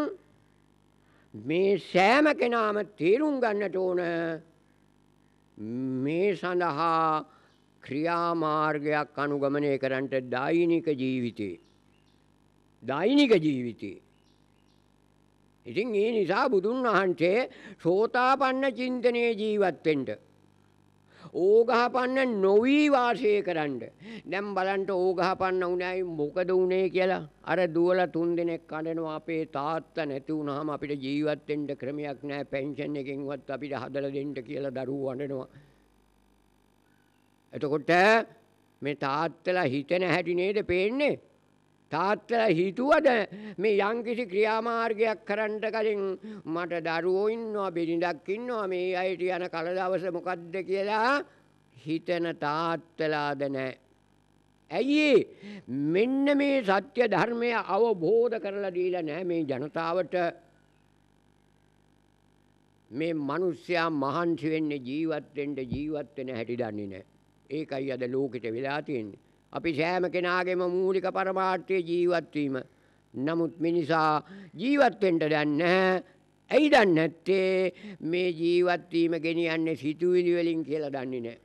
මේ සෑම කෙනාම තේරුම් ගන්නට ඕන මේ සඳහා ක්‍රියාමාර්ගයක් අනුගමනය කරන්නට දෛනික ජීවිතේ දෛනික ජීවිතේ ඉතින් ඒ නිසා බුදුන් වහන්සේ සෝතාපන්න චින්තනයේ ජීවත් වෙන්න ඕගහපන්න නොවි වාසය කරන්න. දැන් බලන්න ඕගහපන්න උනායි මොකද උනේ කියලා. අර දුවලා තුන් දිනක් කඩනවා අපේ තාත්තා නැති වුනහම අපිට ජීවත් වෙන්න ක්‍රමයක් නැහැ. පෙන්ෂන් එකකින්වත් අපිට හදලා දෙන්න කියලා දරුවෝ අඬනවා. එතකොට මේ තාත්තලා හිතන හැටි නේද පේන්නේ? තාත්තලා හිතුවද මේ යම්කිසි ක්‍රියාමාර්ගයක් කරන්න කලින් මට දරුවෝ ඉන්නවා බිරිඳක් ඉන්නවා මේ අයට යන කල දවස මොකද්ද කියලා හිතන තාත්තලාද නැහැ. ඇයි මෙන්න මේ සත්‍ය ධර්මය අවබෝධ කරලා දීලා නැහැ මේ ජනතාවට මේ මිනිස්සයා මහන්සි වෙන්නේ ජීවත් වෙන්න ජීවත් වෙන හැටි දන්නේ නැහැ. ඒකයි අද ලෝකෙට වෙලා තියෙන්නේ. අපි සෑම කෙනාගේම මූලික පරමාර්ථය ජීවත්වීම. නමුත් මිනිසා ජීවත්වෙන්ට දන්න ඇයි දන්න ඇත්තේ මේ ජීවත්වීම ගෙනියන්නේ සිතුවිලිවලින් කියලා දන්නේ නෑ.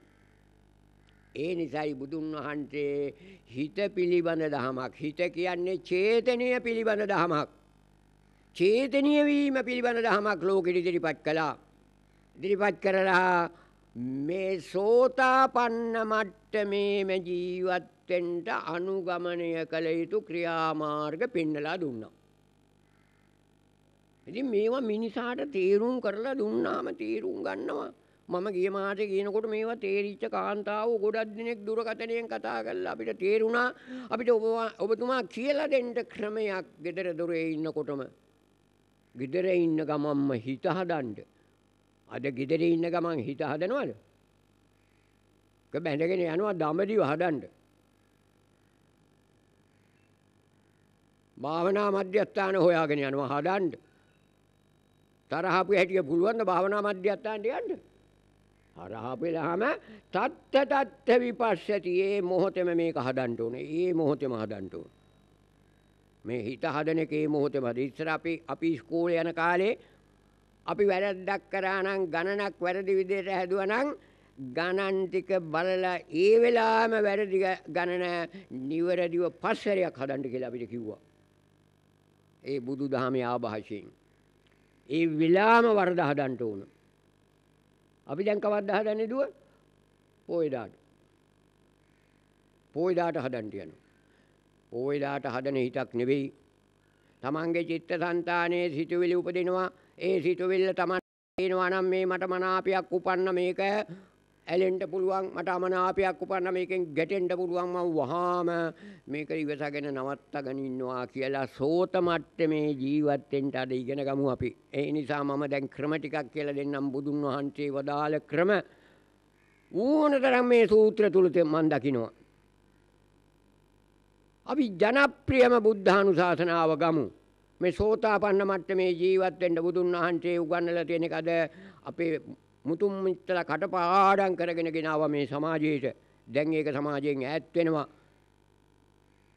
ඒ නිසයි බුදුන් වහන්සේ හිත පිළිබඳ දහමක් හිත කියන්නේ චේතනය පිළිබඳ දහමක්. චේතනය වීම පිළිබඳ දහමක් ලෝකෙට ඉදිරිපත් කළා. ඉදිරිපත් කරලා මේ සෝතාපන්න මට්ට මට්ටමේම ජීවත් වෙන්න අනුගමනය කළ යුතු ක්‍රියාමාර්ග පෙන්නලා දුන්නා. ඉතින් මේවා මිනිසාට තේරුම් කරලා දුන්නාම තේරුම් ගන්නවා. මම ගිය මාසේ කියනකොට මේවා තේරිච්ච කාන්තාව ගොඩක් දිනෙක දුරකථනයෙන් කතා කරලා අපිට තේරුණා අපිට ඔබ ඔබතුමා කියලා දෙන්න ක්‍රමයක් gedara දොරේ ඉන්නකොටම gedara ඉන්න ගමම්ම හිත හදන්න. අද gedara ඉන්න ගමන් හිත හදනවද? ඒක බැඳගෙන යනවා දඹදිව හදන්න. භාවනා මධ්‍යස්ථාන හොයාගෙන යනවා හදන්න. තරහපු හැටිය පුළුවන් ද භාවනා මධ්‍යස්ථානට යන්න? හරහපෙලාම තත්ත තත්ත විපස්සති ඒ මොහොතේම මේක හදන්න ඕනේ. ඒ මොහොතේම හදන්න ඕනේ. මේ හිත හදන එකේ මොහොතේම ඉස්සර අපි අපි ඉස්කෝලේ යන කාලේ අපි වැරද්දක් කරා නම් ගණනක් වැරදි විදිහට හැදුවා නම් ගණන් ටික බලලා ඒ වෙලාවෙම වැරදි ගණන නිවැරදිව පස්සරයක් හදන්න කියලා අපිට කිව්වා. ඒ බුදුදහමේ ආభాෂයෙන්. ඒ වෙලාවම වරද හදන්න ඕන. අපි දැන් කවද්ද හදන්නේ දුව? පොයිදාට. පොයිදාට හදන්න යනවා. පොයිදාට හදන හිතක් නෙවෙයි. Tamange චිත්ත સંતાනයේ සිටවිලි උපදිනවා. ඒ සිටවිල්ල තමයි එනවා නම් මේ මට මනාපයක් උපන්න මේක ඇලෙන්න පුළුවන් මට අමනාපයක් උපන්න මේකෙන් ගැටෙන්න පුළුවන් මම වහාම මේක ඉවසගෙන නවත්තගෙන ඉන්නවා කියලා සෝත මට්ටමේ ජීවත් වෙන්න අද ඉගෙන ගමු අපි. ඒ නිසා මම දැන් ක්‍රම ටිකක් කියලා දෙන්නම් බුදුන් වහන්සේ වදාළ ක්‍රම. ඕනතරම් මේ සූත්‍ර තුල මම දකිනවා. අපි ජනප්‍රියම බුද්ධානුශාසනාව ගමු. මේ සෝතාපන්න මට්ටමේ ජීවත් වෙන්න බුදුන් වහන්සේ උගන්වලා තියෙන එකද අපේ මුතුන් මිත්තලා කටපාඩම් කරගෙන ගෙනාවා මේ සමාජයට. දැන් ඒක සමාජයෙන් ඈත් වෙනවා.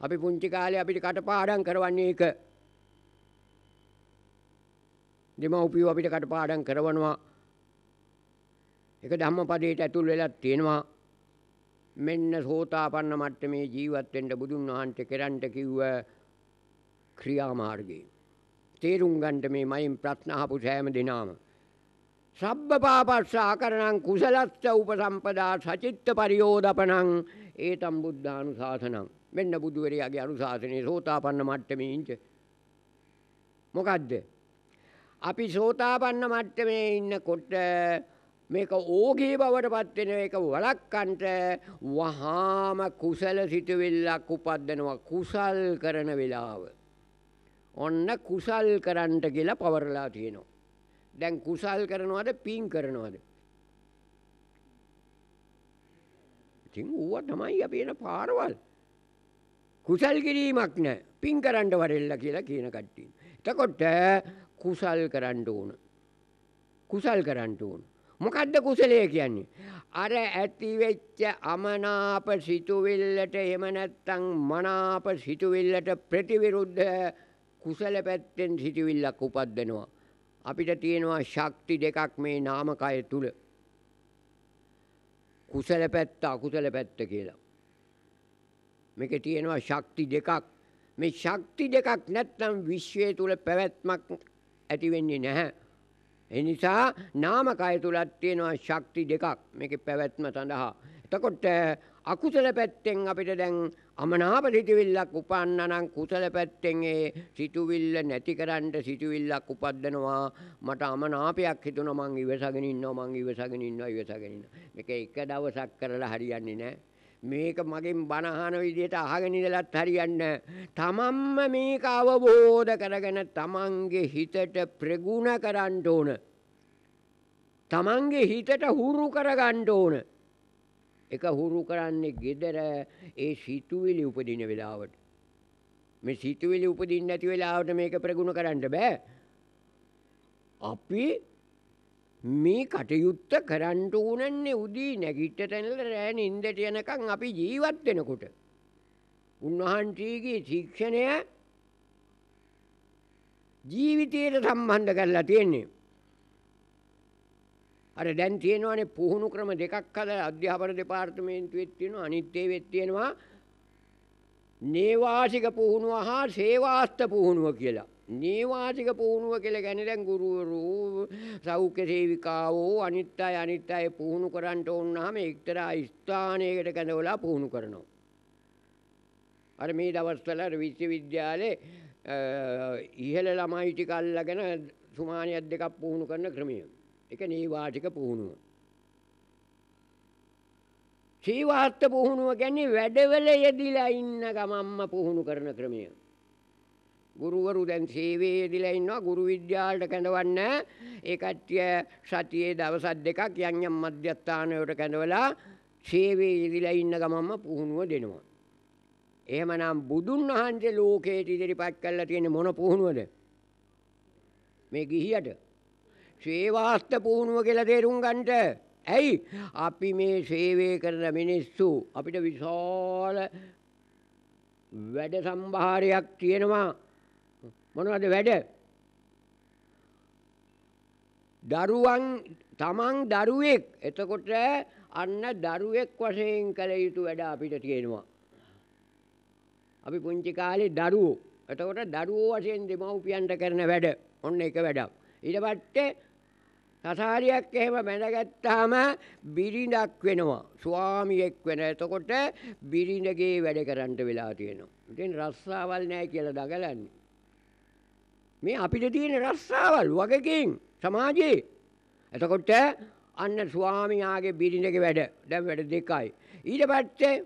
අපි පුංචි කාලේ අපිට කටපාඩම් කරවන්නේ ඒක. දෙමව්පියෝ අපිට කටපාඩම් කරවනවා. ඒක ධම්මපදයට ඇතුල් වෙලා තියෙනවා. මෙන්න සෝතාපන්න මට්ටමේ ජීවත් වෙන්න බුදුන් වහන්සේ කෙරන්ට කිව්ව ක්‍රියාමාර්ගය. තේරුම් ගන්න මේ මයින් ප්‍රශ්න අහපු සෑම දිනාම සබ්බ පාපස්ස ආකරණං කුසලස්ස උපසම්පදා සචිත්ත පරියෝදපනං ඒතම් බුද්ධානුශාසනං මෙන්න බුදුවරයාගේ අනුශාසනේ සෝතාපන්න මට්ටමේ ඉන්න මොකද්ද අපි සෝතාපන්න මට්ටමේ ඉන්නකොට මේක ඕගේ බවට පත් වෙන එක වළක්වන්න වහාම කුසල සිටවිල්ලක් උපද්දනවා කුසල් කරන වෙලාව ඔන්න කුසල් කරන්නට කියලා පවරලා තියෙනවා දැන් කුසල් කරනවද පින් කරනවද? ඉතින් ඌව තමයි අපි එන පාරවල්. කුසල් කිරීමක් නැහැ. පින් කරන්න වරෙල්ලා කියලා කියන කට්ටිය. එතකොට කුසල් කරන්න ඕන. කුසල් කරන්න ඕන. මොකද්ද කුසලය කියන්නේ? අර ඇති වෙච්ච අමනාප සිතුවිල්ලට එහෙම නැත්නම් මනාප සිතුවිල්ලට ප්‍රතිවිරුද්ධ කුසල පැත්තෙන් සිතුවිල්ලක් උපද්දනවා. අපිට තියෙනවා ශක්ති දෙකක් මේ නාමකය තුල. කුසල පැත්ත අකුසල පැත්ත කියලා. මේකේ තියෙනවා ශක්ති දෙකක්. මේ ශක්ති දෙකක් නැත්නම් විශ්වය තුල පැවැත්මක් ඇති වෙන්නේ නැහැ. ඒ නිසා නාමකය තුලත් තියෙනවා ශක්ති දෙකක්. මේකේ පැවැත්ම සඳහා. එතකොට අකුසල පැත්තෙන් අපිට දැන් අමනාප සිතුවිල්ලක් උපන්නනම් කුසල පැත්තෙන් ඒ සිතුවිල්ල නැති කරන්න සිතුවිල්ලක් උපද්දනවා මට අමනාපයක් හිතුණා මං ඉවසගෙන ඉන්නවා මං ඉවසගෙන ඉන්නවා ඉවසගෙන ඉන්නවා මේක එක දවසක් කරලා හරියන්නේ නැහැ මේක මගෙන් බනහන විදිහට අහගෙන ඉඳලත් හරියන්නේ තමන්ම මේක අවබෝධ කරගෙන තමන්ගේ හිතට ප්‍රගුණ කරන්න ඕන තමන්ගේ හිතට හුරු කරගන්න ඕන එක හුරු කරන්නේ ගෙදර ඒ සිතුවිලි උපදින වෙලාවට. මේ සිතුවිලි උපදින්න නැති වෙලාවට මේක ප්‍රගුණ කරන්න බෑ. අපි මේ කටයුත්ත කරන්න ඕනන්නේ උදී නැගිට තැනල රෑ නින්දට යනකම් අපි ජීවත් වෙනකොට. උන්වහන්සේගේ ශික්ෂණය ජීවිතයට සම්බන්ධ කරලා තියෙන්නේ. අර දැන් තියෙනවානේ පුහුණු ක්‍රම දෙකක් හදලා අධ්‍යාපන දෙපාර්තමේන්තුවෙත් තියෙනවා අනිත් ඒවෙත් තියෙනවා නේවාසික පුහුණුව හා සේවාස්ත පුහුණුව කියලා. නේවාසික පුහුණුව කියලා කියන්නේ දැන් ගුරුවරු සෞඛ්‍ය සේවිකාවෝ අනිත් අය අනිත් අය පුහුණු කරන්න ඕනහම එක්තරා ස්ථානයකට කැඳවලා පුහුණු කරනවා. අර මේ දවස්වල විශ්වවිද්‍යාලේ ඉහළ ළමයි ටික අල්ලගෙන සුමානියක් දෙකක් පුහුණු කරන ක්‍රමයක්. ඒක නීවාටික පුහුණුව. සීවාත්ත පුහුණුව ගැන්නේ වැඩවල යෙදිලා ඉන්න ගමම්ම පුහුණු කරන ක්‍රමය. ගුරුවරු දැන් සේවේ යෙදිලා ඉන්නවා ගුරු විද්‍යාලට කැඳවන්න ඒ කට්ටිය සතියේ දවස් දෙකක් යම් යම් මධ්‍යස්ථානවලට කැඳවලා සේවේ යෙදිලා ඉන්න ගමම්ම පුහුණුව දෙනවා. එහෙමනම් බුදුන් වහන්සේ ලෝකයට ඉදිරිපත් කළා තියෙන මොන පුහුණුවද? මේ ගිහියට සේවාස්ත පුහුණුව කියලා තේරුම් ගන්නට. ඇයි? අපි මේ සේවය කරන මිනිස්සු අපිට විශාල වැඩ සම්භාරයක් තියෙනවා. මොනවද වැඩ? දරුවන් තමන් දරුවෙක් එතකොට අන්න දරුවෙක් වශයෙන් කළ යුතු වැඩ අපිට තියෙනවා. අපි පුංචි කාලේ දරුවෝ. එතකොට දරුවෝ වශයෙන් දෙමව්පියන්ට කරන වැඩ. ඔන්න එක වැඩක්. ඊට පස්සේ තසාරියක් එහෙම බැඳගත්තාම බිරිඳක් වෙනවා. ස්වාමියෙක් වෙන. එතකොට බිරිඳගේ වැඩ කරන්න වෙලා තියෙනවා. ඉතින් රස්සාවල් නැහැ කියලා දගලන්නේ. මේ අපිට තියෙන රස්සාවල් වගකීම් සමාජයේ. එතකොට අන්න ස්වාමියාගේ බිරිඳගේ වැඩ. දැන් වැඩ දෙකයි. ඊට පස්සේ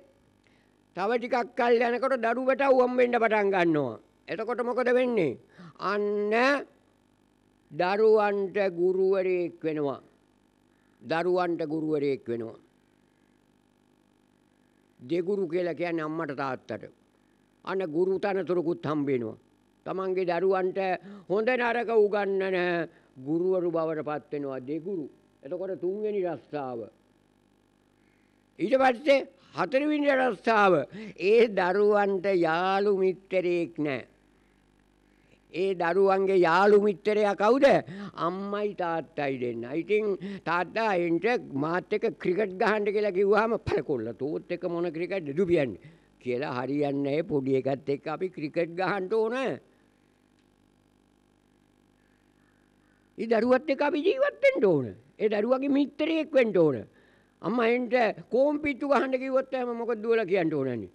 තව ටිකක් කල් යනකොට දරුවට වම් වෙන්න පටන් ගන්නවා. එතකොට මොකද වෙන්නේ? අන්න දරුවන්ට ගුරුවරයෙක් වෙනවා. දරුවන්ට ගුරුවරයෙක් වෙනවා. දෙගුරු කියලා කියන්නේ අම්මට තාත්තට. අන්න ගුරු තනතුරකුත් හම්බෙනවා. තමන්ගේ දරුවන්ට හොඳ නරක උගන්නන ගුරුවරු බවට පත් වෙනවා දෙගුරු. එතකොට තුන්වෙනි රස්තාව. ඊට පස්සේ හතරවෙනි රස්තාව ඒ දරුවන්ට යාළු මිත්‍රයෙක් නැහැ. ඒ දරුවන්ගේ යාළු මිත්‍රයා කවුද? අම්මයි තාත්තයි දෙන්න. ඉතින් තාත්තා එන්ට මාත් එක්ක ක්‍රිකට් ගහන්න කියලා කිව්වහම පළකොල්ල තෝත් එක මොන ක්‍රිකට්ද දුබියන්නේ කියලා හරියන්නේ නැහැ. පොඩි එකත් එක්ක අපි ක්‍රිකට් ගහන්න ඕන. ඒ දරුවත් එක්ක අපි ජීවත් වෙන්න ඕන. ඒ දරුවගේ මිත්‍රයෙක් වෙන්න ඕන. අම්මා එන්ට කෝම්පිට්ටු ගහන්න කිව්වොත් එහෙම මොකද දුවලා කියන්න ඕනන්නේ.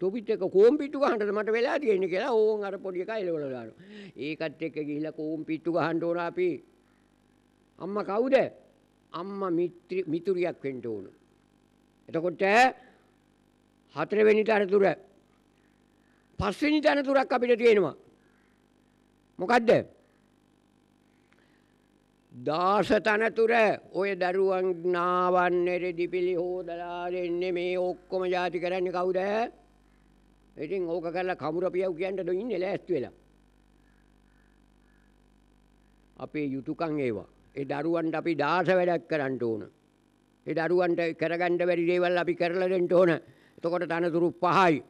තොපිත් එක කෝම්පිට්ටු ගහන්නද මට වෙලා තියෙන්නේ කියලා ඕන් අර පොඩි එකා එලවලා දානවා. ඒකත් එක්ක ගිහිල්ලා කෝම්පිට්ටු ගහන්න ඕන අපි. අම්මා කවුද? අම්මා මිතුරියක් වෙන්න ඕන. එතකොට හතරවෙනි තනතුර පස්වෙනි තනතුරක් අපිට තියෙනවා. මොකද්ද? දාස තනතුර ඔය දරුවන් නාවන් එරෙදි පිළි හෝදලා දෙන්නේ මේ ඔක්කොම ජාති කරන්නේ කවුද? ඉතින් ඕක කරලා කමුර පියව් කියන්න දො ඉන්නේ ලෑස්ති වෙලා. අපේ යුතුයකම් ඒවා. ඒ දරුවන්ට අපි දාස වැඩක් කරන්න ඕන. ඒ දරුවන්ට කරගන්න බැරි දේවල් අපි කරලා දෙන්න ඕන. එතකොට තනතුරු පහයි.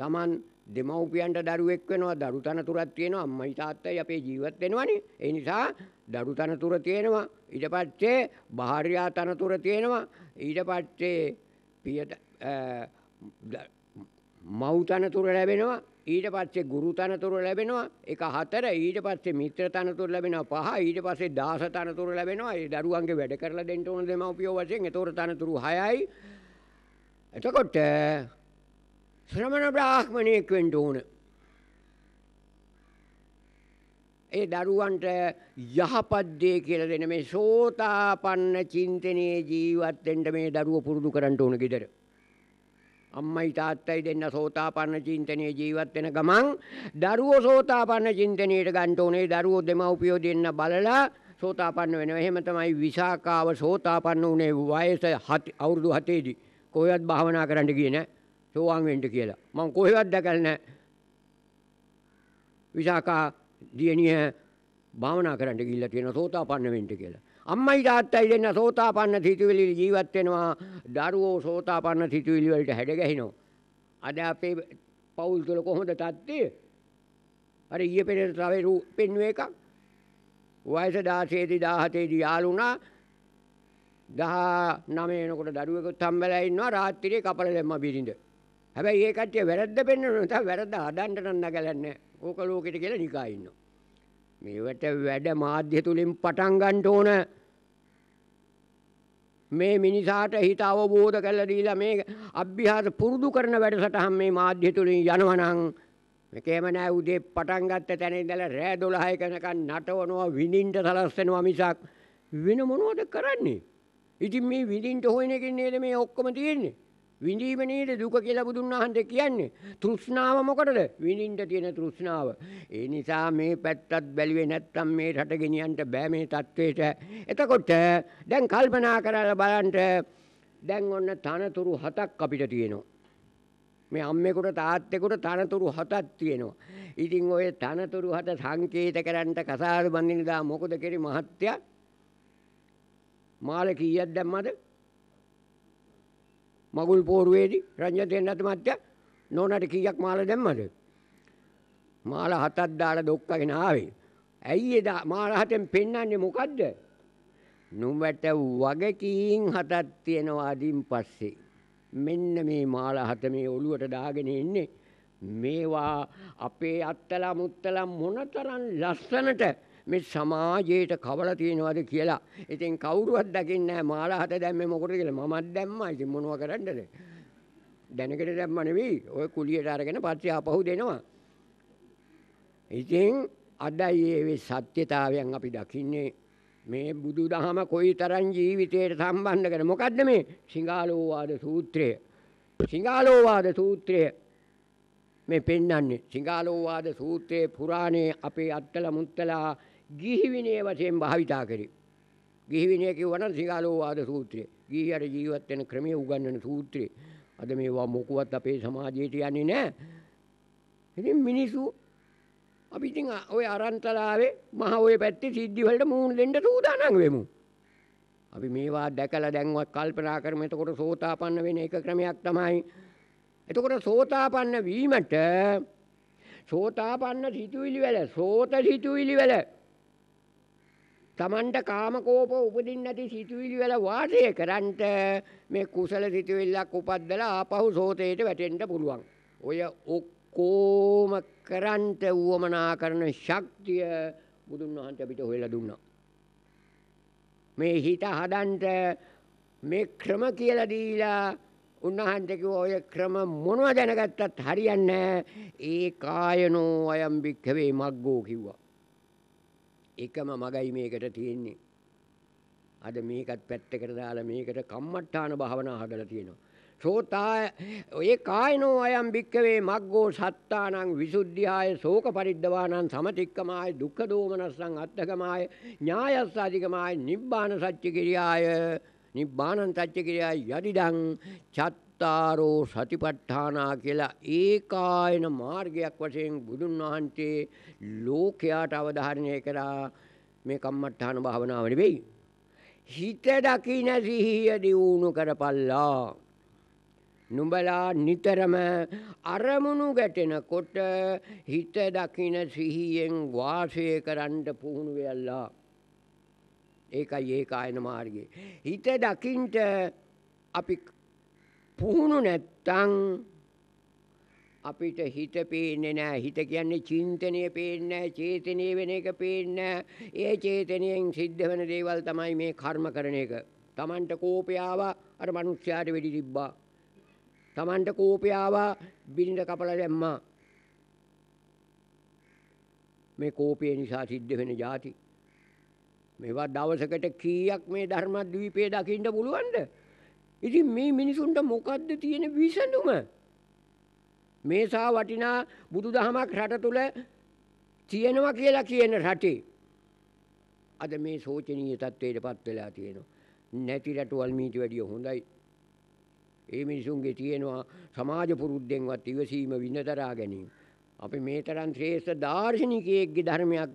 Taman දෙමව්පියන්ට දරුවෙක් වෙනවා, දරු තනතුරක් තියෙනවා, අම්මයි තාත්තයි අපේ ජීවත් වෙනවනේ. ඒ නිසා දරු තනතුර තියෙනවා. ඊට පස්සේ භාර්යා තනතුර තියෙනවා ඊට පස්සේ පියට මව් තනතුර ලැබෙනවා ඊට පස්සේ ගුරු තනතුර ලැබෙනවා එක හතර ඊට පස්සේ මිත්‍ර තනතුර ලැබෙනවා පහ ඊට පස්සේ දාස තනතුර ලැබෙනවා ඒ දරුවන්ගේ වැඩ කරලා දෙන්න ඕන දෙමව්පියෝ වශයෙන් ඒතොර තනතුරු 6යි එතකොට ශ්‍රමණ බ්‍රාහ්මණයෙක් වෙන්න ඕනේ ඒ දරුවන්ට යහපත් දේ කියලා දෙන මේ සෝතාපන්න චින්තනයේ ජීවත් වෙන්න මේ දරුවෝ පුරුදු කරන්න ඕන gider. අම්මයි තාත්තයි දෙන්න සෝතාපන්න චින්තනයේ ජීවත් වෙන ගමන් දරුවෝ සෝතාපන්න චින්තනයට ගන්න ඕනේ. දරුවෝ දෙමව්පියෝ දෙන්න බලලා සෝතාපන්න වෙනවා. එහෙම තමයි විසාකාව සෝතාපන්න උනේ වයස 7 අවුරුදු 7 දී. කොහෙවත් භාවනා කරන්න ගියේ නැහැ. සෝවාන් වෙන්න කියලා. මම කොහෙවත් දැකලා නැහැ. විසාකා දියණිය භාවනා කරන්න ගිහිල්ලා තියෙනවා සෝතාපන්න වෙන්න කියලා. අම්මයි තාත්තයි දෙන්න සෝතාපන්න සිතුවිලි ජීවත් වෙනවා. දරුවෝ සෝතාපන්න සිතුවිලි වලට හැඩ ගැහෙනවා. අද අපේ පවුල් තුල කොහොමද තත්ත්වය? අර ඊයේ පෙරේද තව පෙන්නුවේ එකක්. වයස 16 දී 17 දී යාළු වුණා. 19 වෙනකොට දරුවෙකුත් හම්බලා ඉන්නවා රාත්‍රියේ කපල දැම්මා බිරිඳ. හැබැයි ඒ කට්ටිය වැරද්ද පෙන්වනවා. තව වැරද්ද හදන්න නම් නගලන්නේ නැහැ. ඕක ලෝකෙට කියලා නිකා ඉන්නවා. මේවට වැඩ මාධ්‍ය තුලින් පටන් ගන්න ඕන මේ මිනිසාට හිත අවබෝධ කරලා දීලා මේ අභ්‍යාස පුරුදු කරන වැඩසටහන් මේ මාධ්‍ය තුලින් යනවනම් මේකේම නෑ උදේ පටන් ගත්ත තැන ඉඳලා රෑ 12 කනකන් නටවනවා විඳින්න සලස්සනවා මිසක් වෙන මොනවද කරන්නේ ඉතින් මේ විඳින්න හොයන එකේ නේද මේ ඔක්කොම තියෙන්නේ විඳීම නේද දුක කියලා බුදුන් වහන්සේ කියන්නේ. තෘෂ්ණාව මොකටද? විඳින්න තියෙන තෘෂ්ණාව. ඒ නිසා මේ පැත්තත් බැලුවේ නැත්තම් මේ රට ගෙනියන්න බෑ මේ தത്വෙට. එතකොට දැන් කල්පනා කරලා බලන්න දැන් ඔන්න තනතුරු හතක් අපිට තියෙනවා. මේ අම්මේකට තාත්තේකට තනතුරු හතක් තියෙනවා. ඉතින් ওই තනතුරු හත සංකේත කරන්න කසාරු බඳිනදා මොකද කරේ මහත්තයා? මාළ කීයක් දැම්මද? මගුල් පෝරුවේදී රංජන තෙන්නත් මැත්තයා නෝනට කීයක් මාල දැම්මද? මාල හතක් දාලා දොක්කගෙන ආවේ. ඇයි එදා මාල හතෙන් පෙන්වන්නේ මොකද්ද? නුඹට වගකීම් හතක් තියෙනවා අදින් පස්සේ. මෙන්න මේ මාල හත මේ ඔළුවට දාගෙන ඉන්නේ. මේවා අපේ අත්තලා මුත්තලා මොනතරම් ලස්සනට මේ සමාජයට කවලා තියෙනවද කියලා. ඉතින් කවුරුවත් දකින්නේ නැහැ මාලා හත දැම්මේ මොකටද කියලා. මමත් දැම්මා. ඉතින් මොනව කරන්නද? දැනකට දැම්ම නෙවෙයි. ඔය කුලියට අරගෙන පස්සේ ආපහු දෙනවා. ඉතින් අදයි මේ සත්‍යතාවයන් අපි දකින්නේ මේ බුදු දහම කොයි තරන් ජීවිතයට සම්බන්ධ කර මොකක්ද මේ සිංහාලෝවාද සූත්‍රය සිංහාලෝවාද සූත්‍රය මේ පෙන්වන්නේ සිංහාලෝවාද සූත්‍රයේ පුරාණයේ අපේ අත්තල මුත්තලා ගිහිවිනය වශයෙන් භාවිතා කරේ. ගිහිවිනය කිව්වනම් සිගාලෝවාද සූත්‍රය. ගිහියට ජීවත් වෙන ක්‍රමයේ උගන්වන සූත්‍රය. අද මේවා මොකුවත් අපේ සමාජයට යන්නේ නැහැ. ඉතින් මිනිස්සු අපි ඉතින් ওই අරන්තලාවේ මහ ওই පැත්තේ සිද්ධි වලට මූණ දෙන්න සූදානම් වෙමු. අපි මේවා දැකලා දැන්වත් කල්පනා කරමු. එතකොට සෝතාපන්න වෙන එක ක්‍රමයක් තමයි. එතකොට සෝතාපන්න වීමට සෝතාපන්න සිතුවිලි වල සෝත සිතුවිලි වල තමන්ට කාමකෝප උපදින් නැති සිතුවිලි වල වාසය කරන්ට මේ කුසල සිතුවිල්ලක් උපද්දලා ආපහු සෝතයට වැටෙන්න පුළුවන්. ඔය ඔක්කෝම කරන්ට වුවමනා කරන ශක්තිය බුදුන් වහන්සේ අපිට හොයලා දුන්නා. මේ හිත හදන්ට මේ ක්‍රම කියලා දීලා උන්වහන්සේ කිව්වා ඔය ක්‍රම මොනව දැනගත්තත් හරියන්නේ නැහැ. ඒ කායනෝ අයම් භික්ඛවේ මග්ගෝ කිව්වා. එකම මගයි මේකට තියෙන්නේ. අද මේකත් පැත්තකට දාලා මේකට කම්මට්ටාන භාවනා හදලා තියෙනවා. සෝතා ඔය කායනෝ අයම් භික්කවේ මග්ගෝ සත්තානං විසුද්ධියාය ශෝක පරිද්දවානං සමතික්කමාය දුක්ඛ දෝමනස්සං අත්තගමාය ඥායස්ස අධිකමාය නිබ්බාන සත්‍ය කිරියාය නිබ්බානං සත්‍ය කිරියාය යදිදං චත් චත්තාරෝ සතිපට්ඨානා කියලා ඒකායන මාර්ගයක් වශයෙන් බුදුන් වහන්සේ ලෝකයාට අවධාරණය කරා මේ කම්මට්ඨාන භාවනාව නෙවෙයි. හිත දකින සිහිය දියුණු කරපල්ලා. නුඹලා නිතරම අරමුණු ගැටෙනකොට හිත දකින සිහියෙන් වාසය කරන්න පුහුණු වෙල්ලා. ඒකයි ඒකායන මාර්ගය. හිත දකින්ට අපි පුහුණු නැත්තං අපිට හිත පේන්නේ නෑ හිත කියන්නේ චින්තනය පේන්නේ නෑ චේතනය වෙන එක පේන්නේ ඒ චේතනයෙන් සිද්ධ වෙන දේවල් තමයි මේ කර්ම කරන එක Tamanට කෝපය ආවා අර මිනිස්යාට වෙඩි තිබ්බා Tamanට කෝපය ආවා බිරිඳ කපලා දැම්මා මේ කෝපය නිසා සිද්ධ වෙන જાති මේවා දවසකට කීයක් මේ ධර්මද්වීපයේ දකින්න පුළුවන්ද ඉතින් මේ මිනිසුන්ට මොකක්ද තියෙන විසඳුම. මේසා වටිනා බුදු දහමක් රට තුළ තියෙනවා කියලා කියන රටේ. අද මේ සෝචනීය තත්ත්වයට පත් වෙලා තියෙනවා. නැති රටවල් මීට වැඩිය හොඳයි. ඒ මිනිසුන්ගේ තියෙනවා සමාජ පුරුද්දෙන්වත් ඉවසීම විඳතරා ගැනීම. අපි මේ තරම් ශ්‍රේෂ්ඨ දාර්ශනිකයෙක්ගේ ධර්මයක්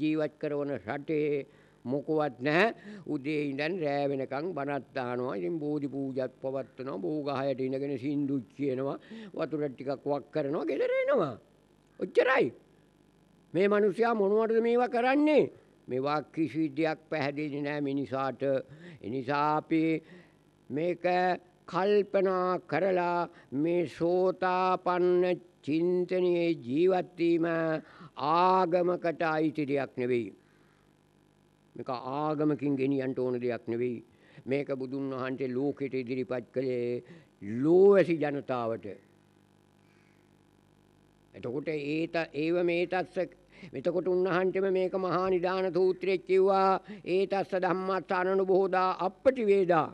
ජීවත් කරන රටේ මොකවත් නැහැ. උදේ ඉඳන් රෑ වෙනකන් බණත් අහනවා. ඉතින් බෝධි පූජත් පවත්වනවා. බෝගහයට ඉඳගෙන සින්දුත් කියනවා. වතුර ටිකක් වක් කරනවා. ගෙදර එනවා. ඔච්චරයි. මේ මිනිස්සයා මොනවටද මේවා කරන්නේ? මේවා කිසි දෙයක් පැහැදිලි නෑ මිනිසාට. එනිසා අපි මේක කල්පනා කරලා මේ සෝතාපන්න චින්තනයේ ජීවත් වීම ආගමකට අයිති දෙයක් නෙවෙයි. මේක ආගමකින් ගෙනියන්න ඕන දෙයක් නෙවෙයි. මේක බුදුන් වහන්සේ ලෝකෙට ඉදිරිපත් කළේ ලෝවැසි ජනතාවට. එතකොට ඒත ඒව මේතස්ස එතකොට උන්වහන්සේම මේක මහා නිදාන සූත්‍රයේ කිව්වා ඒතස්ස ධම්මස්සානනු බෝධා අපටි වේදා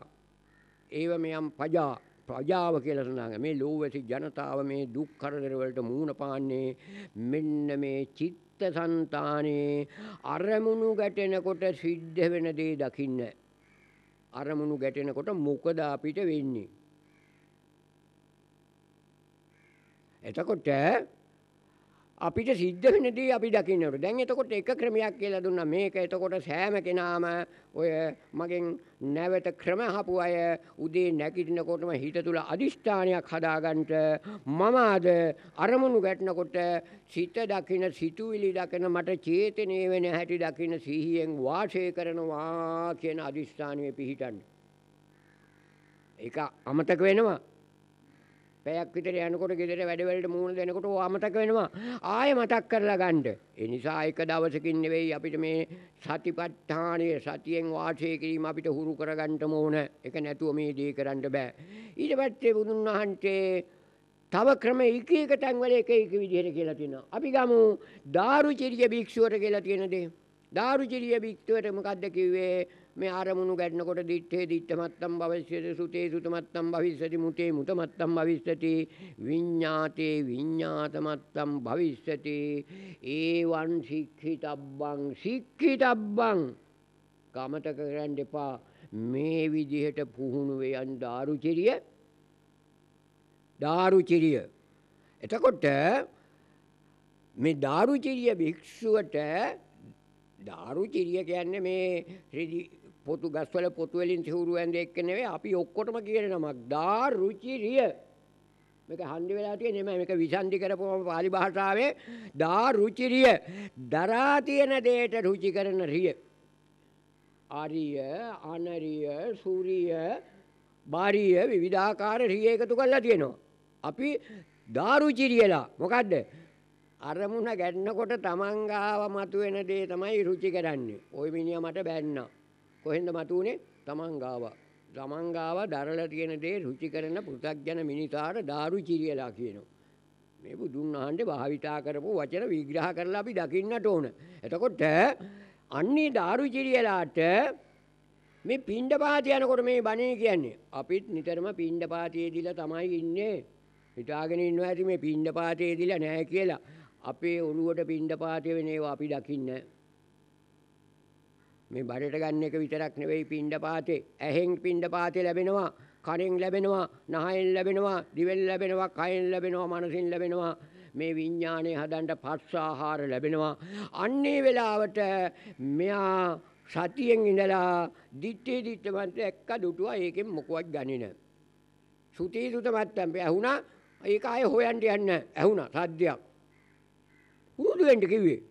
ඒව මෙයන් පජා ප්‍රජාව කියලා සඳහන් මේ ලෝවැසි ජනතාව මේ දුක් කරදර වලට මූණ පාන්නේ මෙන්න මේ චිත්ත સંતાනේ අරමුණු ගැටෙනකොට සිද්ධ වෙන දේ දකින්න අරමුණු ගැටෙනකොට මොකද අපිට වෙන්නේ එතකොට අපිට සිද්ධ වෙනදී අපි දකින්නට. දැන් එතකොට එක ක්‍රමයක් කියලා දුන්නා. මේක එතකොට සෑම කෙනාම ඔය මගෙන් නැවත ක්‍රම අහපු අය උදේ නැගිටිනකොටම හිත තුල අදිෂ්ඨානයක් හදාගන්න මම අද අරමුණු ගැටනකොට සිත දකින සිතුවිලි දකින මට චේතනේ වෙන හැටි දකින සිහියෙන් වාසය කරනවා කියන අදිෂ්ඨානය පිහිටන්න. ඒක අමතක වෙනවා. පැයක් විතර යනකොට ගෙදර වැඩවලට මූණ දෙනකොට ඕවා අමතක වෙනවා. ආයෙ මතක් කරලා ගන්න. ඒ නිසා එක දවසකින් නෙවෙයි අපිට මේ සතිපට්ඨානය සතියෙන් වාසය කිරීම අපිට හුරු කරගන්න ඕන. ඒක නැතුව මේ දේ කරන්න බෑ. ඊට පස්සේ බුදුන් වහන්සේ තව ක්‍රම එක එක තැන්වල එක එක විදිහට කියලා තියෙනවා. අපි ගමු දාරුචිරිය භික්ෂුවට කියලා තියෙන දේ. දාරුචිරිය භික්ෂුවට මොකද්ද කිව්වේ? මේ ආරමුණු ගැටනකොට දිත්තේ දිත්තමත්තම් භවිෂ්‍යති සුතේ සුතමත්තම් භවිෂ්‍යති මුතේ මුතමත්තම් භවිෂ්‍යති විඤ්ඤාතේ විඤ්ඤාතමත්තම් භවිෂ්‍යති ඒවං සික්ඛිතබ්බං සික්ඛිතබ්බං කමතක කරන්න එපා මේ විදිහට පුහුණු වෙයන් දාරුචිරිය දාරුචිරිය එතකොට මේ දාරුචිරිය භික්ෂුවට දාරුචිරිය කියන්නේ මේ පොතු ගස්වල පොතු වලින් සිවුරු ඇඳ එක්ක නෙවෙයි අපි ඔක්කොටම කියන නමක් දාරුචිරිය. මේක හන්දි වෙලා තියෙන්නේ නෑ මේක විසන්දි කරපුවම pāli භාෂාවේ දාරුචිරිය. දරා තියෙන දෙයට රුචි කරන රිය. ආරිය, අනරිය, සූරිය, බාරිය විවිධාකාර රිය එකතු කරලා තියෙනවා. අපි දාරුචිරියලා මොකද්ද? අරමුණ ගැටනකොට තමන් ගාව මතුවෙන දේ තමයි රුචි කරන්නේ. ওই මිනිහා මට බැන්නා. කොහෙන්ද මතුනේ? තමන් ගාව. තමන් ගාව දරලා තියෙන දේ රුචි කරන පෘථග්ජන මිනිසාට ඩාරු චිරියලා කියනවා. මේ බුදුන් වහන්සේ භාවිතා කරපු වචන විග්‍රහ කරලා අපි දකින්නට ඕන. එතකොට අන්නේ ඩාරු චිරියලාට මේ පිණ්ඩපාත යනකොට මේ බණේ කියන්නේ අපිත් නිතරම පිණ්ඩපාතයේ දිලා තමයි ඉන්නේ. හිතාගෙන ඉන්නවා ඇති මේ පිණ්ඩපාතයේ දිලා නැහැ කියලා. අපේ ඔළුවට පිණ්ඩපාතය වෙන ඒවා අපි දකින්නේ නැහැ. මේ බඩට ගන්න එක විතරක් නෙවෙයි පිණ්ඩ පාතේ. ඇහෙන් පිණ්ඩ පාතේ ලැබෙනවා. කනෙන් ලැබෙනවා. නහයෙන් ලැබෙනවා. දිවෙන් ලැබෙනවා. කයෙන් ලැබෙනවා. මනසින් ලැබෙනවා. මේ විඤ්ඤාණය හදන්න පස්ස ආහාර ලැබෙනවා. අන්නේ වෙලාවට මෙයා සතියෙන් ඉඳලා දිත්තේ දිත්තමන්ත එක්ක දුටුවා ඒකෙන් මොකවත් ගන්නේ නැහැ. සුතී සුත මත්තම් ඇහුණා ඒක ආයේ හොයන්න යන්න ඇහුණා සද්දයක්. උරුදු වෙන්න කිව්වේ.